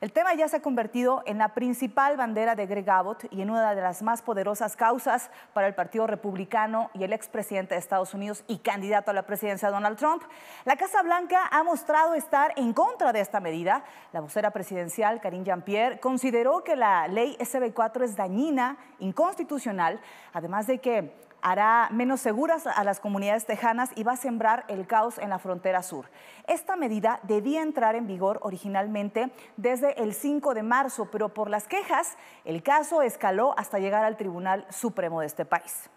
Speaker 7: el tema ya se ha convertido en la principal bandera de Greg Abbott y en una de las más poderosas causas para el Partido Republicano y el expresidente de Estados Unidos y candidato a la presidencia Donald Trump. La Casa Blanca ha mostrado estar en contra de esta medida. La vocera presidencial, Karine Jean-Pierre, consideró que la ley SB4 es dañina, inconstitucional, además de que hará menos seguras a las comunidades tejanas y va a sembrar el caos en la frontera sur. Esta medida debía entrar en vigor originalmente desde el 5 de marzo, pero por las quejas el caso escaló hasta llegar al Tribunal Supremo de este país.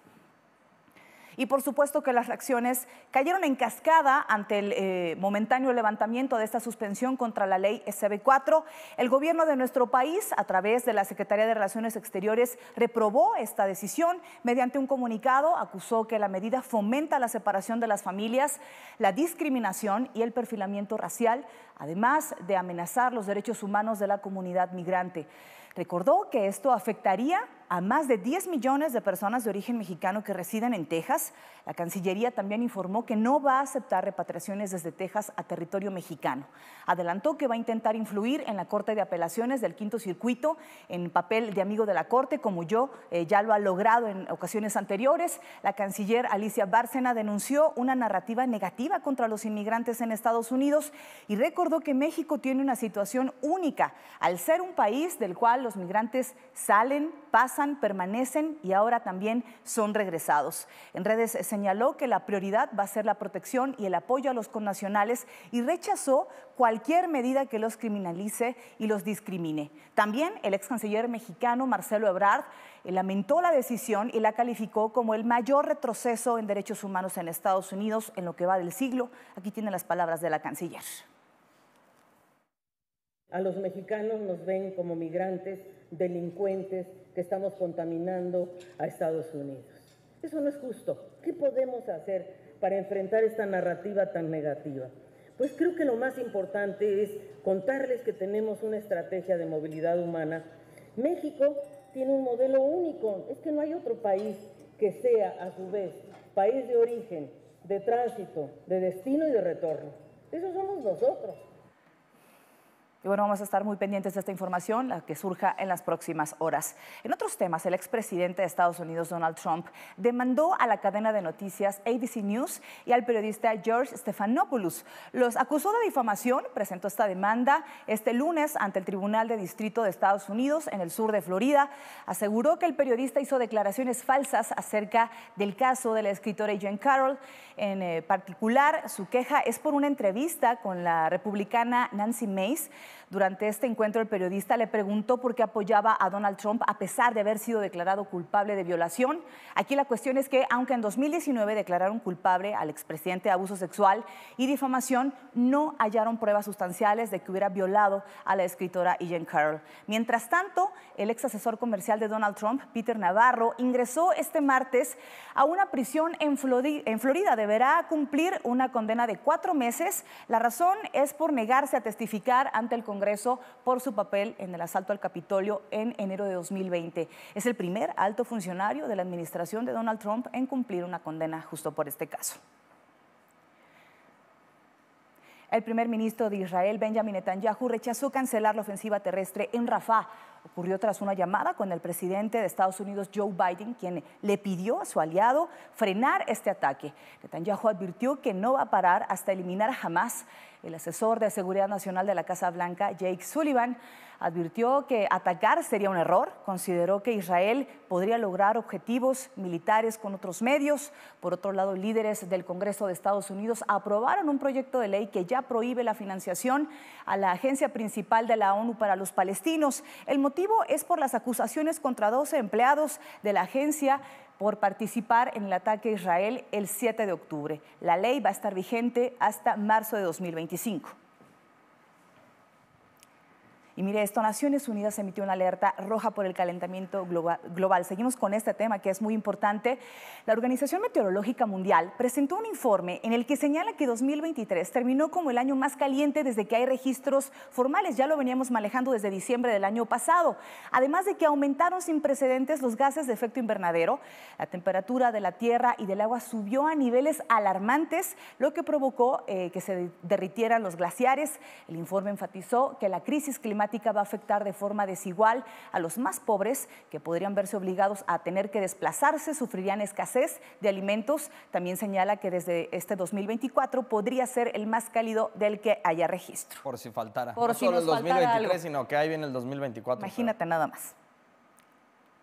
Speaker 7: Y por supuesto que las reacciones cayeron en cascada ante el eh, momentáneo levantamiento de esta suspensión contra la ley SB4. El gobierno de nuestro país, a través de la Secretaría de Relaciones Exteriores, reprobó esta decisión. Mediante un comunicado acusó que la medida fomenta la separación de las familias, la discriminación y el perfilamiento racial, además de amenazar los derechos humanos de la comunidad migrante. Recordó que esto afectaría a más de 10 millones de personas de origen mexicano que residen en Texas. La Cancillería también informó que no va a aceptar repatriaciones desde Texas a territorio mexicano. Adelantó que va a intentar influir en la Corte de Apelaciones del Quinto Circuito en papel de amigo de la Corte, como yo eh, ya lo ha logrado en ocasiones anteriores. La canciller Alicia Bárcena denunció una narrativa negativa contra los inmigrantes en Estados Unidos y recordó que México tiene una situación única al ser un país del cual los migrantes salen, pasan, pasan, permanecen y ahora también son regresados. En redes señaló que la prioridad va a ser la protección y el apoyo a los connacionales y rechazó cualquier medida que los criminalice y los discrimine. También el ex canciller mexicano Marcelo Ebrard eh, lamentó la decisión y la calificó como el mayor retroceso en derechos humanos en Estados Unidos en lo que va del siglo. Aquí tienen las palabras de la canciller.
Speaker 3: A los mexicanos nos ven como migrantes, delincuentes, que estamos contaminando a Estados Unidos. Eso no es justo. ¿Qué podemos hacer para enfrentar esta narrativa tan negativa? Pues creo que lo más importante es contarles que tenemos una estrategia de movilidad humana. México tiene un modelo único, es que no hay otro país que sea a su vez país de origen, de tránsito, de destino y de retorno. Eso somos nosotros.
Speaker 7: Y bueno, vamos a estar muy pendientes de esta información, la que surja en las próximas horas. En otros temas, el expresidente de Estados Unidos, Donald Trump, demandó a la cadena de noticias ABC News y al periodista George Stephanopoulos. Los acusó de difamación, presentó esta demanda este lunes ante el Tribunal de Distrito de Estados Unidos en el sur de Florida. Aseguró que el periodista hizo declaraciones falsas acerca del caso de la escritora Jane Carroll. En eh, particular, su queja es por una entrevista con la republicana Nancy Mace durante este encuentro el periodista le preguntó por qué apoyaba a Donald Trump a pesar de haber sido declarado culpable de violación. Aquí la cuestión es que aunque en 2019 declararon culpable al expresidente de abuso sexual y difamación, no hallaron pruebas sustanciales de que hubiera violado a la escritora Ian Carroll. Mientras tanto, el ex asesor comercial de Donald Trump, Peter Navarro, ingresó este martes a una prisión en, Florida. En Florida. Deberá cumplir una condena de cuatro meses. La razón es por negarse a testificar ante el Congreso por su papel en el asalto al Capitolio en enero de 2020. Es el primer alto funcionario de la administración de Donald Trump en cumplir una condena justo por este caso. El primer ministro de Israel, Benjamin Netanyahu, rechazó cancelar la ofensiva terrestre en Rafah. Ocurrió tras una llamada con el presidente de Estados Unidos, Joe Biden, quien le pidió a su aliado frenar este ataque. Netanyahu advirtió que no va a parar hasta eliminar jamás el asesor de Seguridad Nacional de la Casa Blanca, Jake Sullivan, advirtió que atacar sería un error. Consideró que Israel podría lograr objetivos militares con otros medios. Por otro lado, líderes del Congreso de Estados Unidos aprobaron un proyecto de ley que ya prohíbe la financiación a la agencia principal de la ONU para los palestinos. El motivo es por las acusaciones contra 12 empleados de la agencia por participar en el ataque a Israel el 7 de octubre. La ley va a estar vigente hasta marzo de 2025. Y mire, esto, Naciones Unidas emitió una alerta roja por el calentamiento global, Seguimos con este tema que es muy importante. La Organización Meteorológica Mundial presentó un informe en el que señala que 2023 terminó como el año más caliente desde que hay registros formales. Ya lo veníamos manejando desde diciembre del año pasado. Además de que aumentaron sin precedentes los gases de efecto invernadero, la temperatura de la tierra y del agua subió a niveles alarmantes, lo que provocó eh, que se derritieran los glaciares. El informe enfatizó que la crisis climática va a afectar de forma desigual a los más pobres, que podrían verse obligados a tener que desplazarse, sufrirían escasez de alimentos. También señala que desde este 2024 podría ser el más cálido del que haya registro.
Speaker 1: Por si faltara. no solo el 2023, sino que ahí viene el 2024. Imagínate
Speaker 7: nada más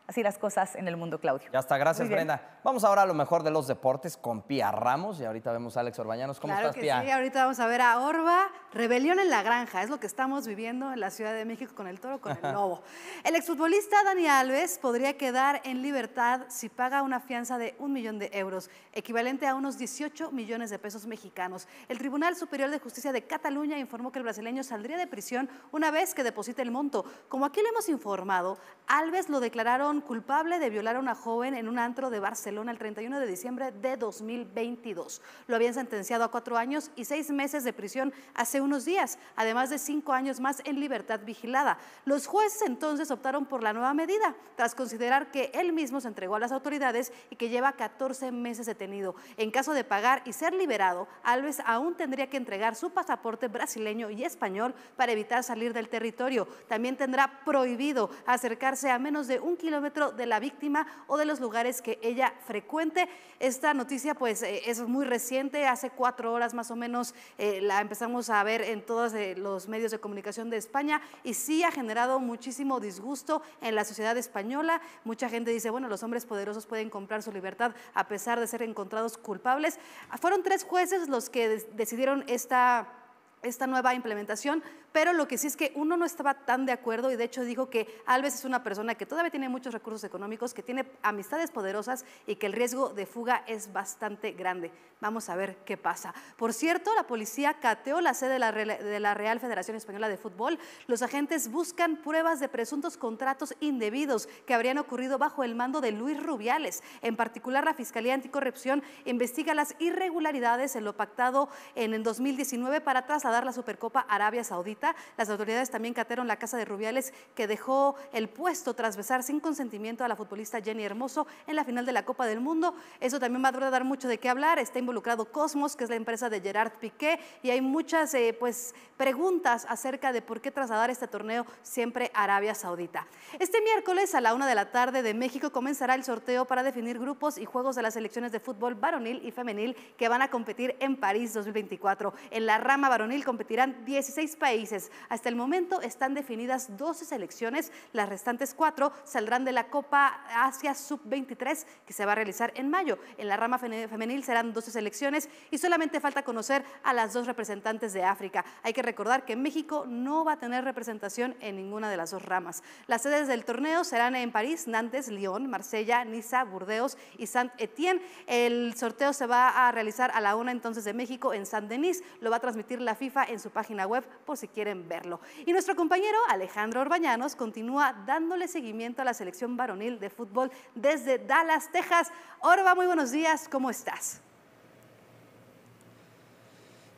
Speaker 8: así las cosas en el mundo, Claudio.
Speaker 7: Ya
Speaker 1: está, gracias Brenda. Vamos ahora a lo mejor de los deportes con Pia Ramos y ahorita vemos a Alex Orbañanos. ¿Cómo claro estás, que Sí,
Speaker 8: ahorita vamos a ver a Orba, rebelión en la granja, es lo que estamos viviendo en la Ciudad de México con el toro, con el lobo. el exfutbolista Dani Alves podría quedar en libertad si paga una fianza de un millón de euros, equivalente a unos 18 millones de pesos mexicanos. El Tribunal Superior de Justicia de Cataluña informó que el brasileño saldría de prisión una vez que deposite el monto. Como aquí lo hemos informado, Alves lo declararon culpable de violar a una joven en un antro de Barcelona el 31 de diciembre de 2022. Lo habían sentenciado a cuatro años y seis meses de prisión hace unos días, además de cinco años más en libertad vigilada. Los jueces entonces optaron por la nueva medida, tras considerar que él mismo se entregó a las autoridades y que lleva 14 meses detenido. En caso de pagar y ser liberado, Alves aún tendría que entregar su pasaporte brasileño y español para evitar salir del territorio. También tendrá prohibido acercarse a menos de un kilómetro de la víctima o de los lugares que ella frecuente. Esta noticia pues eh, es muy reciente, hace cuatro horas más o menos eh, la empezamos a ver en todos eh, los medios de comunicación de España y sí ha generado muchísimo disgusto en la sociedad española. Mucha gente dice, bueno, los hombres poderosos pueden comprar su libertad a pesar de ser encontrados culpables. Fueron tres jueces los que decidieron esta, esta nueva implementación pero lo que sí es que uno no estaba tan de acuerdo y de hecho dijo que Alves es una persona que todavía tiene muchos recursos económicos, que tiene amistades poderosas y que el riesgo de fuga es bastante grande. Vamos a ver qué pasa. Por cierto, la policía cateó la sede de la, Real Federación Española de Fútbol. Los agentes buscan pruebas de presuntos contratos indebidos que habrían ocurrido bajo el mando de Luis Rubiales. En particular, la Fiscalía Anticorrupción investiga las irregularidades en lo pactado en el 2019 para trasladar la Supercopa a Arabia Saudita las autoridades también catearon la casa de Rubiales que dejó el puesto tras besar sin consentimiento a la futbolista Jenny Hermoso en la final de la Copa del Mundo. Eso también va a dar mucho de qué hablar. Está involucrado Cosmos, que es la empresa de Gerard Piqué, y hay muchas eh, pues, preguntas acerca de por qué trasladar este torneo siempre a Arabia Saudita. Este miércoles a la una de la tarde de México comenzará el sorteo para definir grupos y juegos de las selecciones de fútbol varonil y femenil que van a competir en París 2024. En la rama varonil competirán 16 países hasta el momento están definidas 12 selecciones, las restantes cuatro saldrán de la Copa Asia Sub-23 que se va a realizar en mayo. En la rama femenil serán 12 selecciones y solamente falta conocer a las dos representantes de África. Hay que recordar que México no va a tener representación en ninguna de las dos ramas. Las sedes del torneo serán en París, Nantes, Lyon, Marsella, Niza, Burdeos y Saint-Étienne. El sorteo se va a realizar a la una entonces de México en Saint-Denis. Lo va a transmitir la FIFA en su página web por si quieren verlo. Y nuestro compañero Alejandro Orbañanos continúa dándole seguimiento a la selección varonil de fútbol desde Dallas, Texas. Orba, muy buenos días, ¿cómo estás?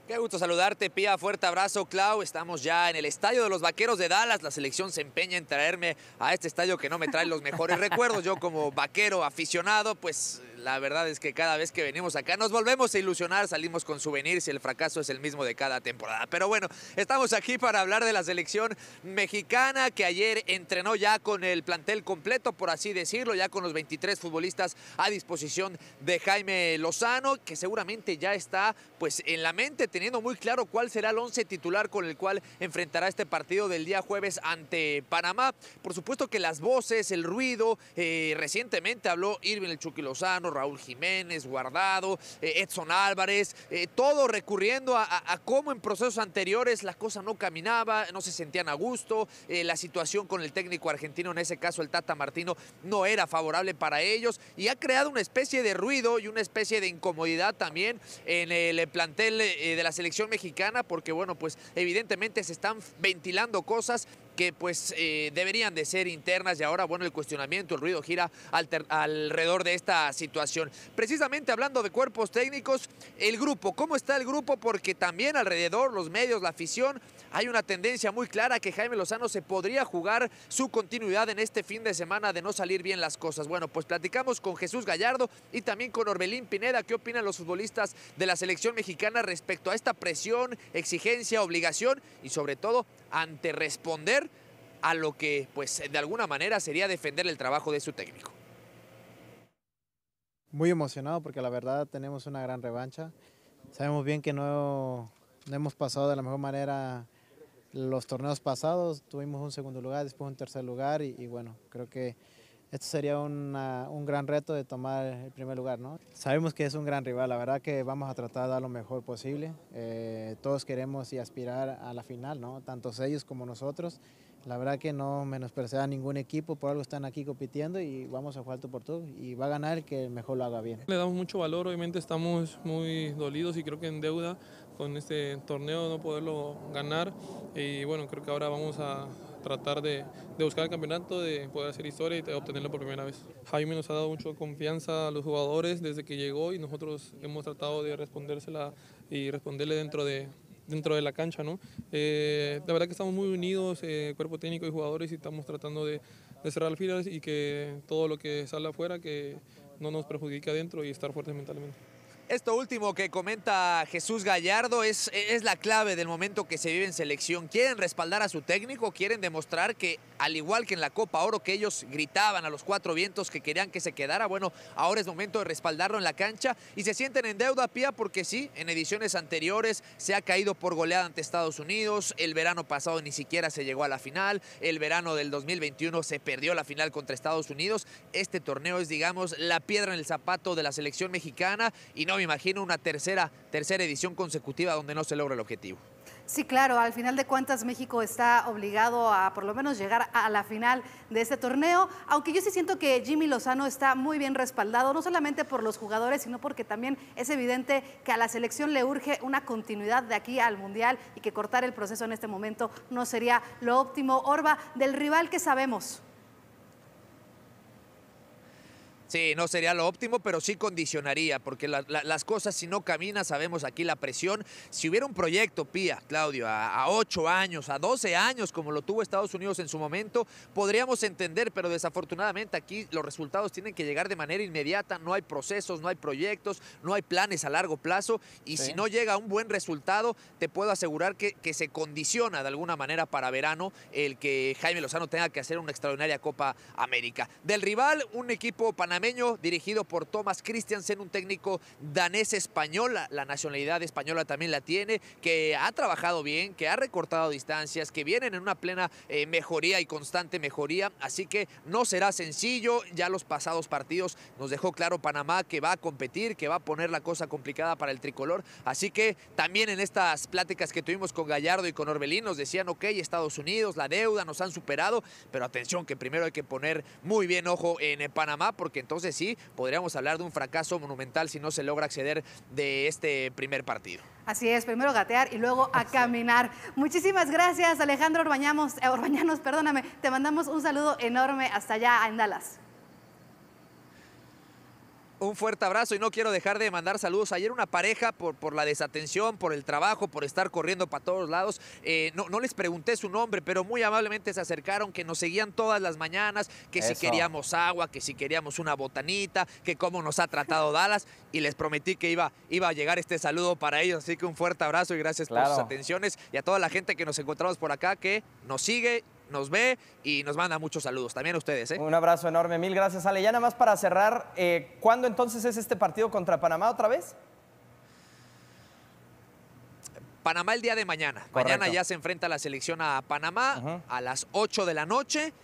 Speaker 6: Qué gusto saludarte, Pía. Fuerte abrazo, Clau. Estamos ya en el estadio de los Vaqueros de Dallas. La selección se empeña en traerme a este estadio que no me trae los mejores recuerdos. Yo como vaquero aficionado, pues la verdad es que cada vez que venimos acá nos volvemos a ilusionar, salimos con souvenirs y el fracaso es el mismo de cada temporada. Pero bueno, estamos aquí para hablar de la selección mexicana que ayer entrenó ya con el plantel completo, por así decirlo, ya con los 23 futbolistas a disposición de Jaime Lozano, que seguramente ya está pues en la mente teniendo muy claro cuál será el 11 titular con el cual enfrentará este partido del día jueves ante Panamá. Por supuesto que las voces, el ruido, eh, recientemente habló Irving el Chucky Lozano, Raúl Jiménez, Guardado, eh, Edson Álvarez, eh, todo recurriendo a, cómo en procesos anteriores la cosa no caminaba, no se sentían a gusto, eh, la situación con el técnico argentino, en ese caso el Tata Martino, no era favorable para ellos y ha creado una especie de ruido y una especie de incomodidad también en el plantel de la selección mexicana porque, bueno, pues evidentemente se están ventilando cosas que pues eh, deberían de ser internas y ahora, bueno, el cuestionamiento, el ruido gira alrededor de esta situación. Precisamente hablando de cuerpos técnicos, el grupo, ¿cómo está el grupo? Porque también alrededor, los medios, la afición, hay una tendencia muy clara que Jaime Lozano se podría jugar su continuidad en este fin de semana de no salir bien las cosas. Bueno, pues platicamos con Jesús Gallardo y también con Orbelín Pineda. ¿Qué opinan los futbolistas de la selección mexicana respecto a esta presión, exigencia, obligación y sobre todo ante responder a lo que pues de alguna manera sería defender el trabajo de su técnico?
Speaker 1: Muy emocionado porque la verdad tenemos
Speaker 5: una gran revancha. Sabemos bien que no, no hemos pasado de la mejor manera los torneos pasados tuvimos un segundo lugar, después un tercer lugar y, bueno, creo que esto sería un gran reto de tomar el primer lugar. ¿no?
Speaker 4: Sabemos que es un gran
Speaker 1: rival, la verdad que vamos a tratar de dar lo mejor posible. Eh, todos queremos y aspirar a la final, ¿no? tanto ellos como nosotros. La verdad que no menosprecia a ningún equipo, por algo están aquí
Speaker 5: compitiendo y vamos a jugar tú por y va a ganar el que mejor lo haga bien.
Speaker 2: Le damos mucho valor, obviamente estamos muy dolidos y creo que en deuda con este torneo no poderlo ganar. Y bueno, creo que ahora vamos a tratar de, buscar el campeonato, de poder hacer historia y obtenerlo por primera vez. Jaime nos ha dado mucha confianza a los jugadores desde que llegó y nosotros hemos tratado de respondérsela y responderle dentro de, dentro de la cancha. ¿no? Eh, la verdad que estamos muy unidos, eh, cuerpo técnico y jugadores, y estamos tratando de, cerrar cerrar filas y que todo lo que sale afuera que no nos perjudique adentro y estar fuertes mentalmente.
Speaker 6: Esto último que comenta Jesús Gallardo es, es la clave del momento que se vive en selección. Quieren respaldar a su técnico, quieren demostrar que, al igual que en la Copa Oro, que ellos gritaban a los cuatro vientos que querían que se quedara, bueno, ahora es momento de respaldarlo en la cancha y se sienten en deuda, Pía, porque sí, en ediciones anteriores se ha caído por goleada ante Estados Unidos, el verano pasado ni siquiera se llegó a la final, el verano del 2021 se perdió la final contra Estados Unidos. Este torneo es, digamos, la piedra en el zapato de la selección mexicana y no me imagino una tercera, tercera edición consecutiva donde no se logra el objetivo.
Speaker 8: Sí, claro, al final de cuentas México está obligado a por lo menos llegar a la final de este torneo, aunque yo sí siento que Jimmy Lozano está muy bien respaldado, no solamente por los jugadores, sino porque también es evidente que a la selección le urge una continuidad de aquí al Mundial y que cortar el proceso en este momento no sería lo óptimo. Orba, del rival que sabemos.
Speaker 6: Sí, no sería lo óptimo, pero sí condicionaría, porque las cosas si no caminan, sabemos aquí la presión. Si hubiera un proyecto, Pía, Claudio, a, ocho 8 años, a 12 años, como lo tuvo Estados Unidos en su momento, podríamos entender, pero desafortunadamente aquí los resultados tienen que llegar de manera inmediata, no hay procesos, no hay proyectos, no hay planes a largo plazo, y si no llega un buen resultado, te puedo asegurar que, que se condiciona de alguna manera para verano el que Jaime Lozano tenga que hacer una extraordinaria Copa América. Del rival, un equipo panamericano dirigido por Thomas Christiansen, un técnico danés español, la nacionalidad española también la tiene, que ha trabajado bien, que ha recortado distancias, que vienen en una plena eh, mejoría y constante mejoría, así que no será sencillo, ya los pasados partidos nos dejó claro Panamá que va a competir, que va a poner la cosa complicada para el tricolor, así que también en estas pláticas que tuvimos con Gallardo y con Orbelín nos decían, ok, Estados Unidos, la deuda, nos han superado, pero atención que primero hay que poner muy bien ojo en eh, Panamá porque entonces entonces sí, podríamos hablar de un fracaso monumental si no se logra acceder de este primer partido.
Speaker 8: Así es, primero gatear y luego a caminar. Muchísimas gracias, Alejandro Orbañamos, eh, Orbañanos, perdóname. Te mandamos un saludo enorme hasta allá en Dallas
Speaker 6: un fuerte abrazo y no quiero dejar de mandar saludos. Ayer una pareja por, por la desatención, por el trabajo, por estar corriendo para todos lados. Eh, no, no, les pregunté su nombre, pero muy amablemente se acercaron, que nos seguían todas las mañanas, que si queríamos agua, que si queríamos una botanita, que cómo nos ha tratado Dallas. Y les prometí que iba, iba a llegar este saludo para ellos. Así que un fuerte abrazo y gracias por sus atenciones. Y a toda la gente que nos encontramos por acá, que nos sigue nos ve y nos manda muchos saludos. También a ustedes. ¿eh? Un abrazo
Speaker 1: enorme. Mil gracias, Ale. Ya nada más para cerrar, eh, ¿cuándo entonces es este partido contra Panamá otra vez?
Speaker 6: Panamá el día de mañana. Mañana ya se enfrenta la selección a Panamá a las 8 de la noche.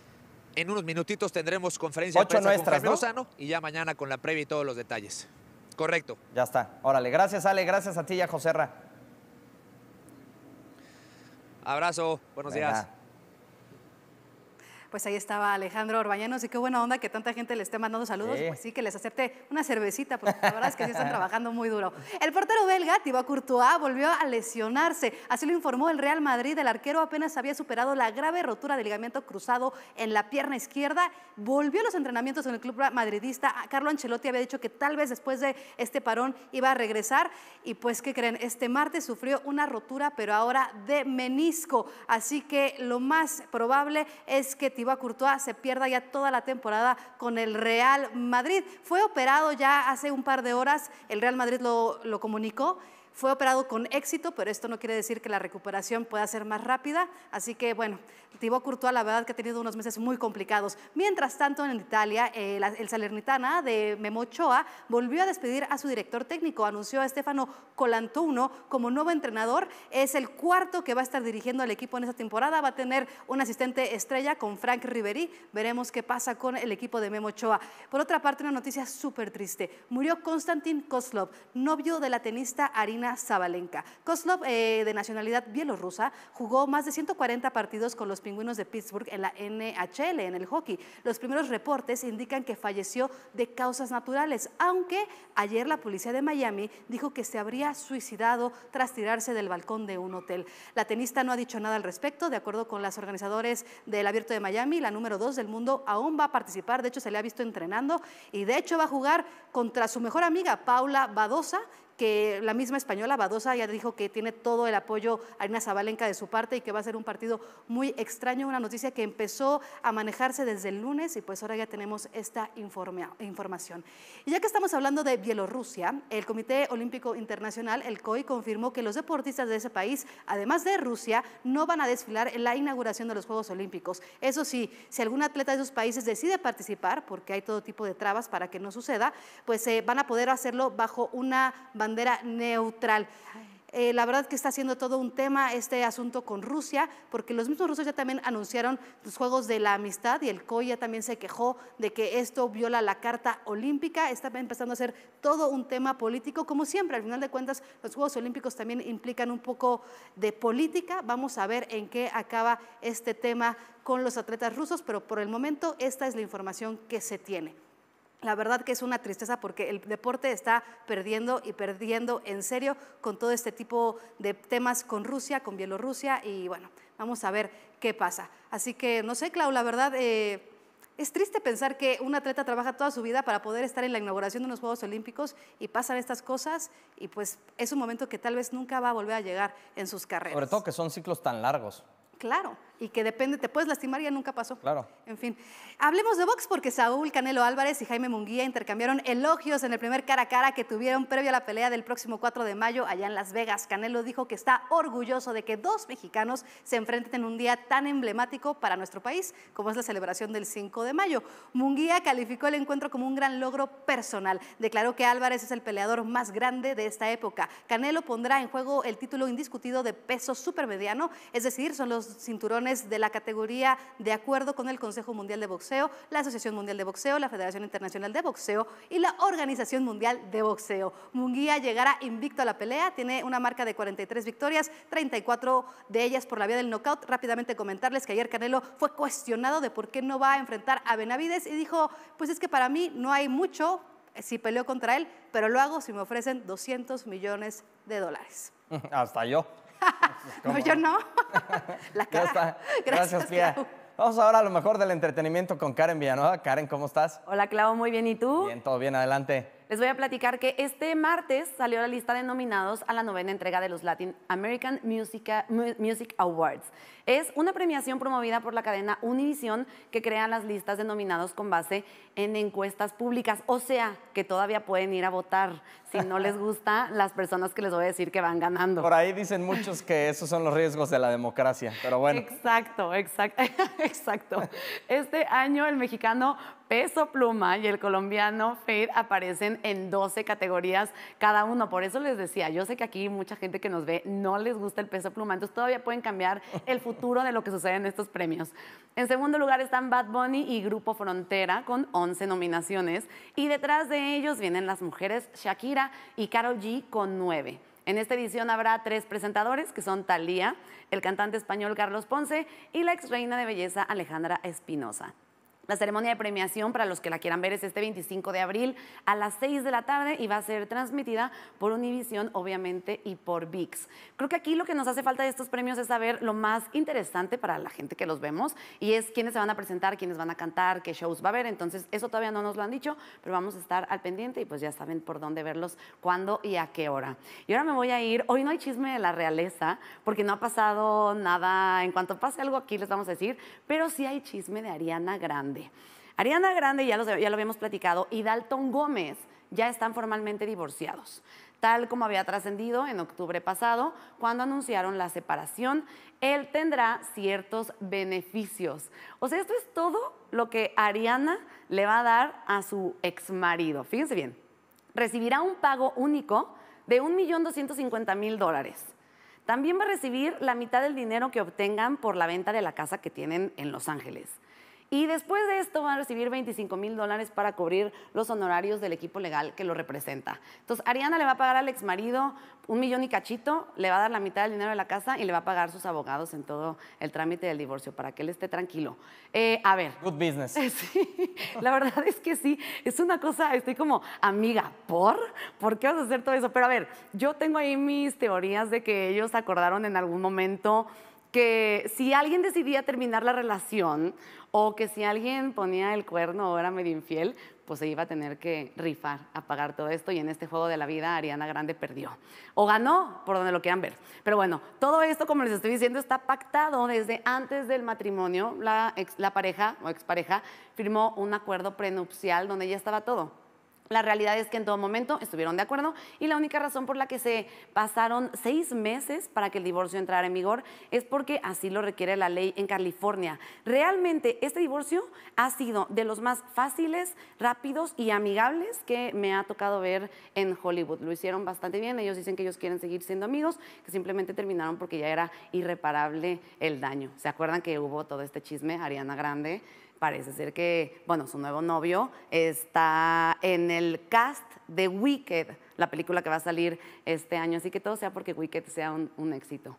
Speaker 6: En unos minutitos tendremos conferencia de nuestras, con y ya mañana con la previa y todos los detalles. Correcto. Ya está. Órale,
Speaker 1: gracias Ale, gracias a ti ya a
Speaker 6: Abrazo, buenos días
Speaker 8: pues ahí estaba Alejandro Orbañanos y qué buena onda que tanta gente le esté mandando saludos. Pues sí, que les acepte una cervecita, porque la verdad es que sí están trabajando muy duro. El portero belga, Thibaut Courtois, volvió a lesionarse. Así lo informó el Real Madrid. El arquero apenas había superado la grave rotura del ligamento cruzado en la pierna izquierda. Volvió a los entrenamientos en el club madridista. Carlo Ancelotti había dicho que tal vez después de este parón iba a regresar. Y pues, ¿qué creen? Este martes sufrió una rotura, pero ahora de menisco. Así que lo más probable es que Iba Courtois se pierda ya toda la temporada con el Real Madrid. Fue operado ya hace un par de horas, el Real Madrid lo, lo comunicó. Fue operado con éxito, pero esto no quiere decir que la recuperación pueda ser más rápida. Así que, bueno, Thibaut Courtois, la verdad que ha tenido unos meses muy complicados. Mientras tanto, en Italia, eh, el Salernitana de Memo volvió a despedir a su director técnico. Anunció a Stefano Colantuno como nuevo entrenador. Es el cuarto que va a estar dirigiendo al equipo en esta temporada. Va a tener un asistente estrella con Frank Riveri. Veremos qué pasa con el equipo de Memo Ochoa. Por otra parte, una noticia súper triste. Murió Konstantin Kozlov, novio de la tenista Arina Zabalenka. Kozlov, eh, de nacionalidad bielorrusa, jugó más de 140 partidos con los pingüinos de Pittsburgh en la NHL, en el hockey. Los primeros reportes indican que falleció de causas naturales, aunque ayer la policía de Miami dijo que se habría suicidado tras tirarse del balcón de un hotel. La tenista no ha dicho nada al respecto, de acuerdo con las organizadores del Abierto de Miami, la número dos del mundo aún va a participar, de hecho se le ha visto entrenando y de hecho va a jugar contra su mejor amiga Paula Badosa, que la misma española Badosa ya dijo que tiene todo el apoyo a Irina Zabalenka de su parte y que va a ser un partido muy extraño, una noticia que empezó a manejarse desde el lunes y pues ahora ya tenemos esta informe, información. Y ya que estamos hablando de Bielorrusia, el Comité Olímpico Internacional, el COI, confirmó que los deportistas de ese país, además de Rusia, no van a desfilar en la inauguración de los Juegos Olímpicos. Eso sí, si algún atleta de esos países decide participar, porque hay todo tipo de trabas para que no suceda, pues eh, van a poder hacerlo bajo una neutral. Eh, la verdad que está siendo todo un tema este asunto con Rusia, porque los mismos rusos ya también anunciaron los Juegos de la Amistad y el COI ya también se quejó de que esto viola la Carta Olímpica. Está empezando a ser todo un tema político, como siempre. Al final de cuentas, los Juegos Olímpicos también implican un poco de política. Vamos a ver en qué acaba este tema con los atletas rusos, pero por el momento esta es la información que se tiene. La verdad que es una tristeza porque el deporte está perdiendo y perdiendo en serio con todo este tipo de temas con Rusia, con Bielorrusia y bueno, vamos a ver qué pasa. Así que no sé, Clau, la verdad... Eh, es triste pensar que un atleta trabaja toda su vida para poder estar en la inauguración de unos Juegos Olímpicos y pasan estas cosas y pues es un momento que tal vez nunca va a volver a llegar en sus carreras. Sobre todo
Speaker 1: que son ciclos tan largos.
Speaker 8: Claro y que depende, te puedes lastimar, ya nunca pasó. Claro. En fin. Hablemos de box porque Saúl Canelo Álvarez y Jaime Munguía intercambiaron elogios en el primer cara a cara que tuvieron previo a la pelea del próximo 4 de mayo allá en Las Vegas. Canelo dijo que está orgulloso de que dos mexicanos se enfrenten en un día tan emblemático para nuestro país como es la celebración del 5 de mayo. Munguía calificó el encuentro como un gran logro personal. Declaró que Álvarez es el peleador más grande de esta época. Canelo pondrá en juego el título indiscutido de peso supermediano, es decir, son los cinturones de la categoría de acuerdo con el Consejo Mundial de Boxeo, la Asociación Mundial de Boxeo, la Federación Internacional de Boxeo y la Organización Mundial de Boxeo. Munguía llegará invicto a la pelea, tiene una marca de 43 victorias, 34 de ellas por la vía del knockout. Rápidamente comentarles que ayer Canelo fue cuestionado de por qué no va a enfrentar a Benavides y dijo, pues es que para mí no hay mucho si peleo contra él, pero lo hago si me ofrecen 200 millones de dólares.
Speaker 1: Hasta yo.
Speaker 8: no, yo no.
Speaker 1: La Gracias,
Speaker 8: Gracias
Speaker 1: Vamos ahora a lo mejor del entretenimiento con Karen Villanueva. Karen,
Speaker 9: ¿cómo estás? Hola, Clavo muy bien. ¿Y tú? Bien, todo bien, adelante. Les voy a platicar que este martes salió la lista de nominados a la novena entrega de los Latin American Music Awards. Es una premiación promovida por la cadena Univision que crea las listas de nominados con base en encuestas públicas, o sea, que todavía pueden ir a votar si no les gusta las personas que les voy a decir que van ganando. Por ahí
Speaker 1: dicen muchos que esos son los riesgos de la democracia, pero bueno.
Speaker 9: Exacto, exacto, exacto. Este año el mexicano Peso Pluma y el colombiano Fade aparecen en 12 categorías cada uno. Por eso les decía, yo sé que aquí mucha gente que nos ve no les gusta el Peso Pluma, entonces todavía pueden cambiar el futuro de lo que sucede en estos premios. En segundo lugar están Bad Bunny y Grupo Frontera con 11 nominaciones y detrás de ellos vienen las mujeres Shakira y Karol G con 9. En esta edición habrá tres presentadores, que son Thalía, el cantante español Carlos Ponce y la ex reina de belleza Alejandra Espinosa. La ceremonia de premiación, para los que la quieran ver, es este 25 de abril a las 6 de la tarde y va a ser transmitida por Univision, obviamente, y por VIX. Creo que aquí lo que nos hace falta de estos premios es saber lo más interesante para la gente que los vemos y es quiénes se van a presentar, quiénes van a cantar, qué shows va a haber. Entonces, eso todavía no nos lo han dicho, pero vamos a estar al pendiente y pues ya saben por dónde verlos, cuándo y a qué hora. Y ahora me voy a ir. Hoy no hay chisme de la realeza porque no ha pasado nada. En cuanto pase algo aquí les vamos a decir, pero sí hay chisme de Ariana Grande. Ariana Grande, ya, ya lo habíamos platicado, y Dalton Gómez ya están formalmente divorciados, tal como había trascendido en octubre pasado, cuando anunciaron la separación, él tendrá ciertos beneficios. O sea, esto es todo lo que Ariana le va a dar a su exmarido. Fíjense bien, recibirá un pago único de 1.250.000 dólares. También va a recibir la mitad del dinero que obtengan por la venta de la casa que tienen en Los Ángeles y después de esto van a recibir 25 mil dólares para cubrir los honorarios del equipo legal que lo representa. Entonces, Ariana le va a pagar al ex marido un millón y cachito, le va a dar la mitad del dinero de la casa y le va a pagar sus abogados en todo el trámite del divorcio para que él esté tranquilo. Eh, a ver. Good business. Sí, la verdad es que sí. Es una cosa, estoy como, amiga, ¿por? ¿Por qué vas a hacer todo eso? Pero a ver, yo tengo ahí mis teorías de que ellos acordaron en algún momento que si alguien decidía terminar la relación o que si alguien ponía el cuerno o era medio infiel, pues se iba a tener que rifar a pagar todo esto y en este juego de la vida Ariana Grande perdió o ganó, por donde lo quieran ver. Pero bueno, todo esto, como les estoy diciendo, está pactado desde antes del matrimonio. La, la pareja o expareja firmó un acuerdo prenupcial donde ya estaba todo la realidad es que en todo momento estuvieron de acuerdo y la única razón por la que se pasaron seis meses para que el divorcio entrara en vigor es porque así lo requiere la ley en California. Realmente este divorcio ha sido de los más fáciles, rápidos y amigables que me ha tocado ver en Hollywood. Lo hicieron bastante bien, ellos dicen que ellos quieren seguir siendo amigos, que simplemente terminaron porque ya era irreparable el daño. ¿Se acuerdan que hubo todo este chisme? Ariana Grande parece ser que, bueno, su nuevo novio está en el cast de Wicked, la película que va a salir este año. Así que todo sea porque Wicked sea un, un éxito.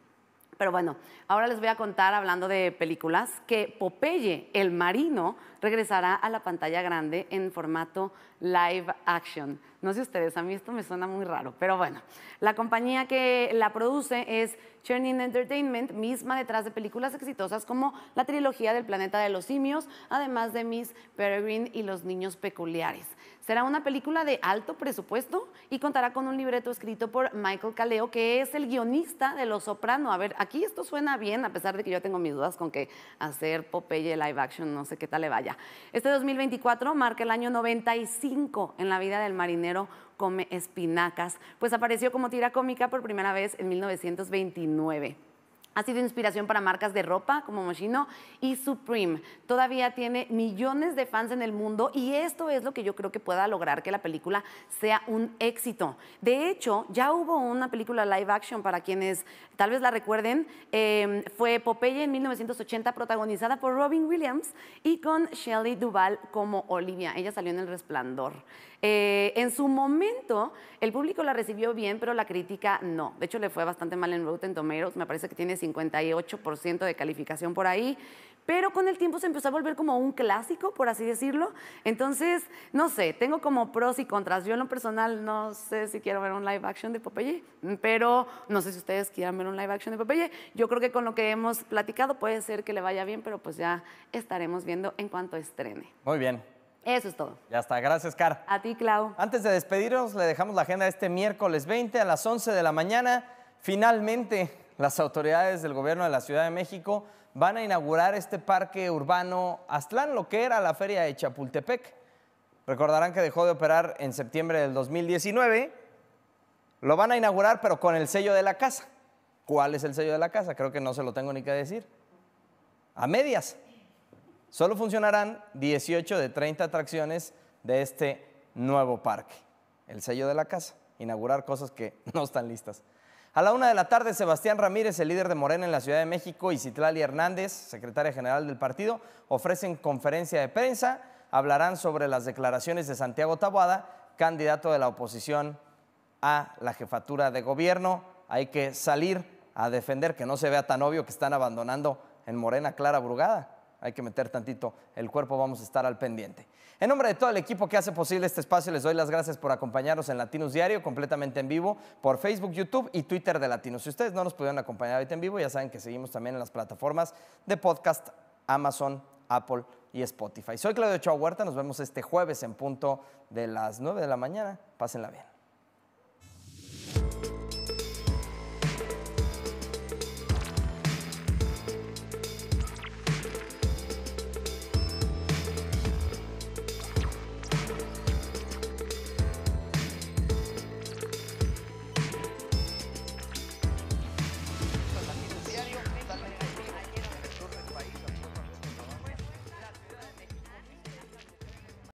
Speaker 9: Pero bueno, ahora les voy a contar, hablando de películas, que Popeye, el marino, regresará a la pantalla grande en formato live action. No sé ustedes, a mí esto me suena muy raro, pero bueno. La compañía que la produce es Churning Entertainment, misma detrás de películas exitosas como la trilogía del planeta de los simios, además de Miss Peregrine y los niños peculiares. Será una película de alto presupuesto y contará con un libreto escrito por Michael Caleo, que es el guionista de Los Soprano. A ver, aquí esto suena bien, a pesar de que yo tengo mis dudas con que hacer Popeye live action, no sé qué tal le vaya. Este 2024 marca el año 95 en la vida del marinero Come Espinacas, pues apareció como tira cómica por primera vez en 1929. Ha sido inspiración para marcas de ropa como Moschino y Supreme. Todavía tiene millones de fans en el mundo y esto es lo que yo creo que pueda lograr que la película sea un éxito. De hecho, ya hubo una película live action para quienes tal vez la recuerden. Em, fue Popeye en 1980 protagonizada por Robin Williams y con Shelley Duvall como Olivia. Ella salió en El Resplandor. Eh, en su momento, el público la recibió bien, pero la crítica no. De hecho, le fue bastante mal en Rotten Tomatoes. Me parece que tiene 58% de calificación por ahí. Pero con el tiempo se empezó a volver como un clásico, por así decirlo. Entonces, no sé, tengo como pros y contras. Yo en lo personal no sé si quiero ver un live action de Popeye, pero no sé si ustedes quieran ver un live action de Popeye. Yo creo que con lo que hemos platicado puede ser que le vaya bien, pero pues ya estaremos viendo en cuanto estrene. Muy bien. Eso es todo.
Speaker 1: Ya está. Gracias, Cara. A ti, Clau. Antes de despedirnos, le dejamos la agenda este miércoles 20 a las 11 de la mañana. Finalmente, las autoridades del gobierno de la Ciudad de México van a inaugurar este parque urbano Aztlán, lo que era la feria de Chapultepec. Recordarán que dejó de operar en septiembre del 2019. Lo van a inaugurar, pero con el sello de la casa. ¿Cuál es el sello de la casa? Creo que no se lo tengo ni que decir. A medias. Solo funcionarán 18 de 30 atracciones de este nuevo parque. El sello de la casa, inaugurar cosas que no están listas. A la una de la tarde, Sebastián Ramírez, el líder de Morena en la Ciudad de México, y Citlali Hernández, secretaria general del partido, ofrecen conferencia de prensa. Hablarán sobre las declaraciones de Santiago Tabuada, candidato de la oposición a la jefatura de gobierno. Hay que salir a defender que no se vea tan obvio que están abandonando en Morena Clara Brugada hay que meter tantito el cuerpo, vamos a estar al pendiente. En nombre de todo el equipo que hace posible este espacio, les doy las gracias por acompañarnos en Latinos Diario, completamente en vivo, por Facebook, YouTube y Twitter de Latinos. Si ustedes no nos pudieron acompañar ahorita en vivo, ya saben que seguimos también en las plataformas de podcast, Amazon, Apple y Spotify. Soy Claudio Ochoa Huerta, nos vemos este jueves en punto de las 9 de la mañana. Pásenla bien.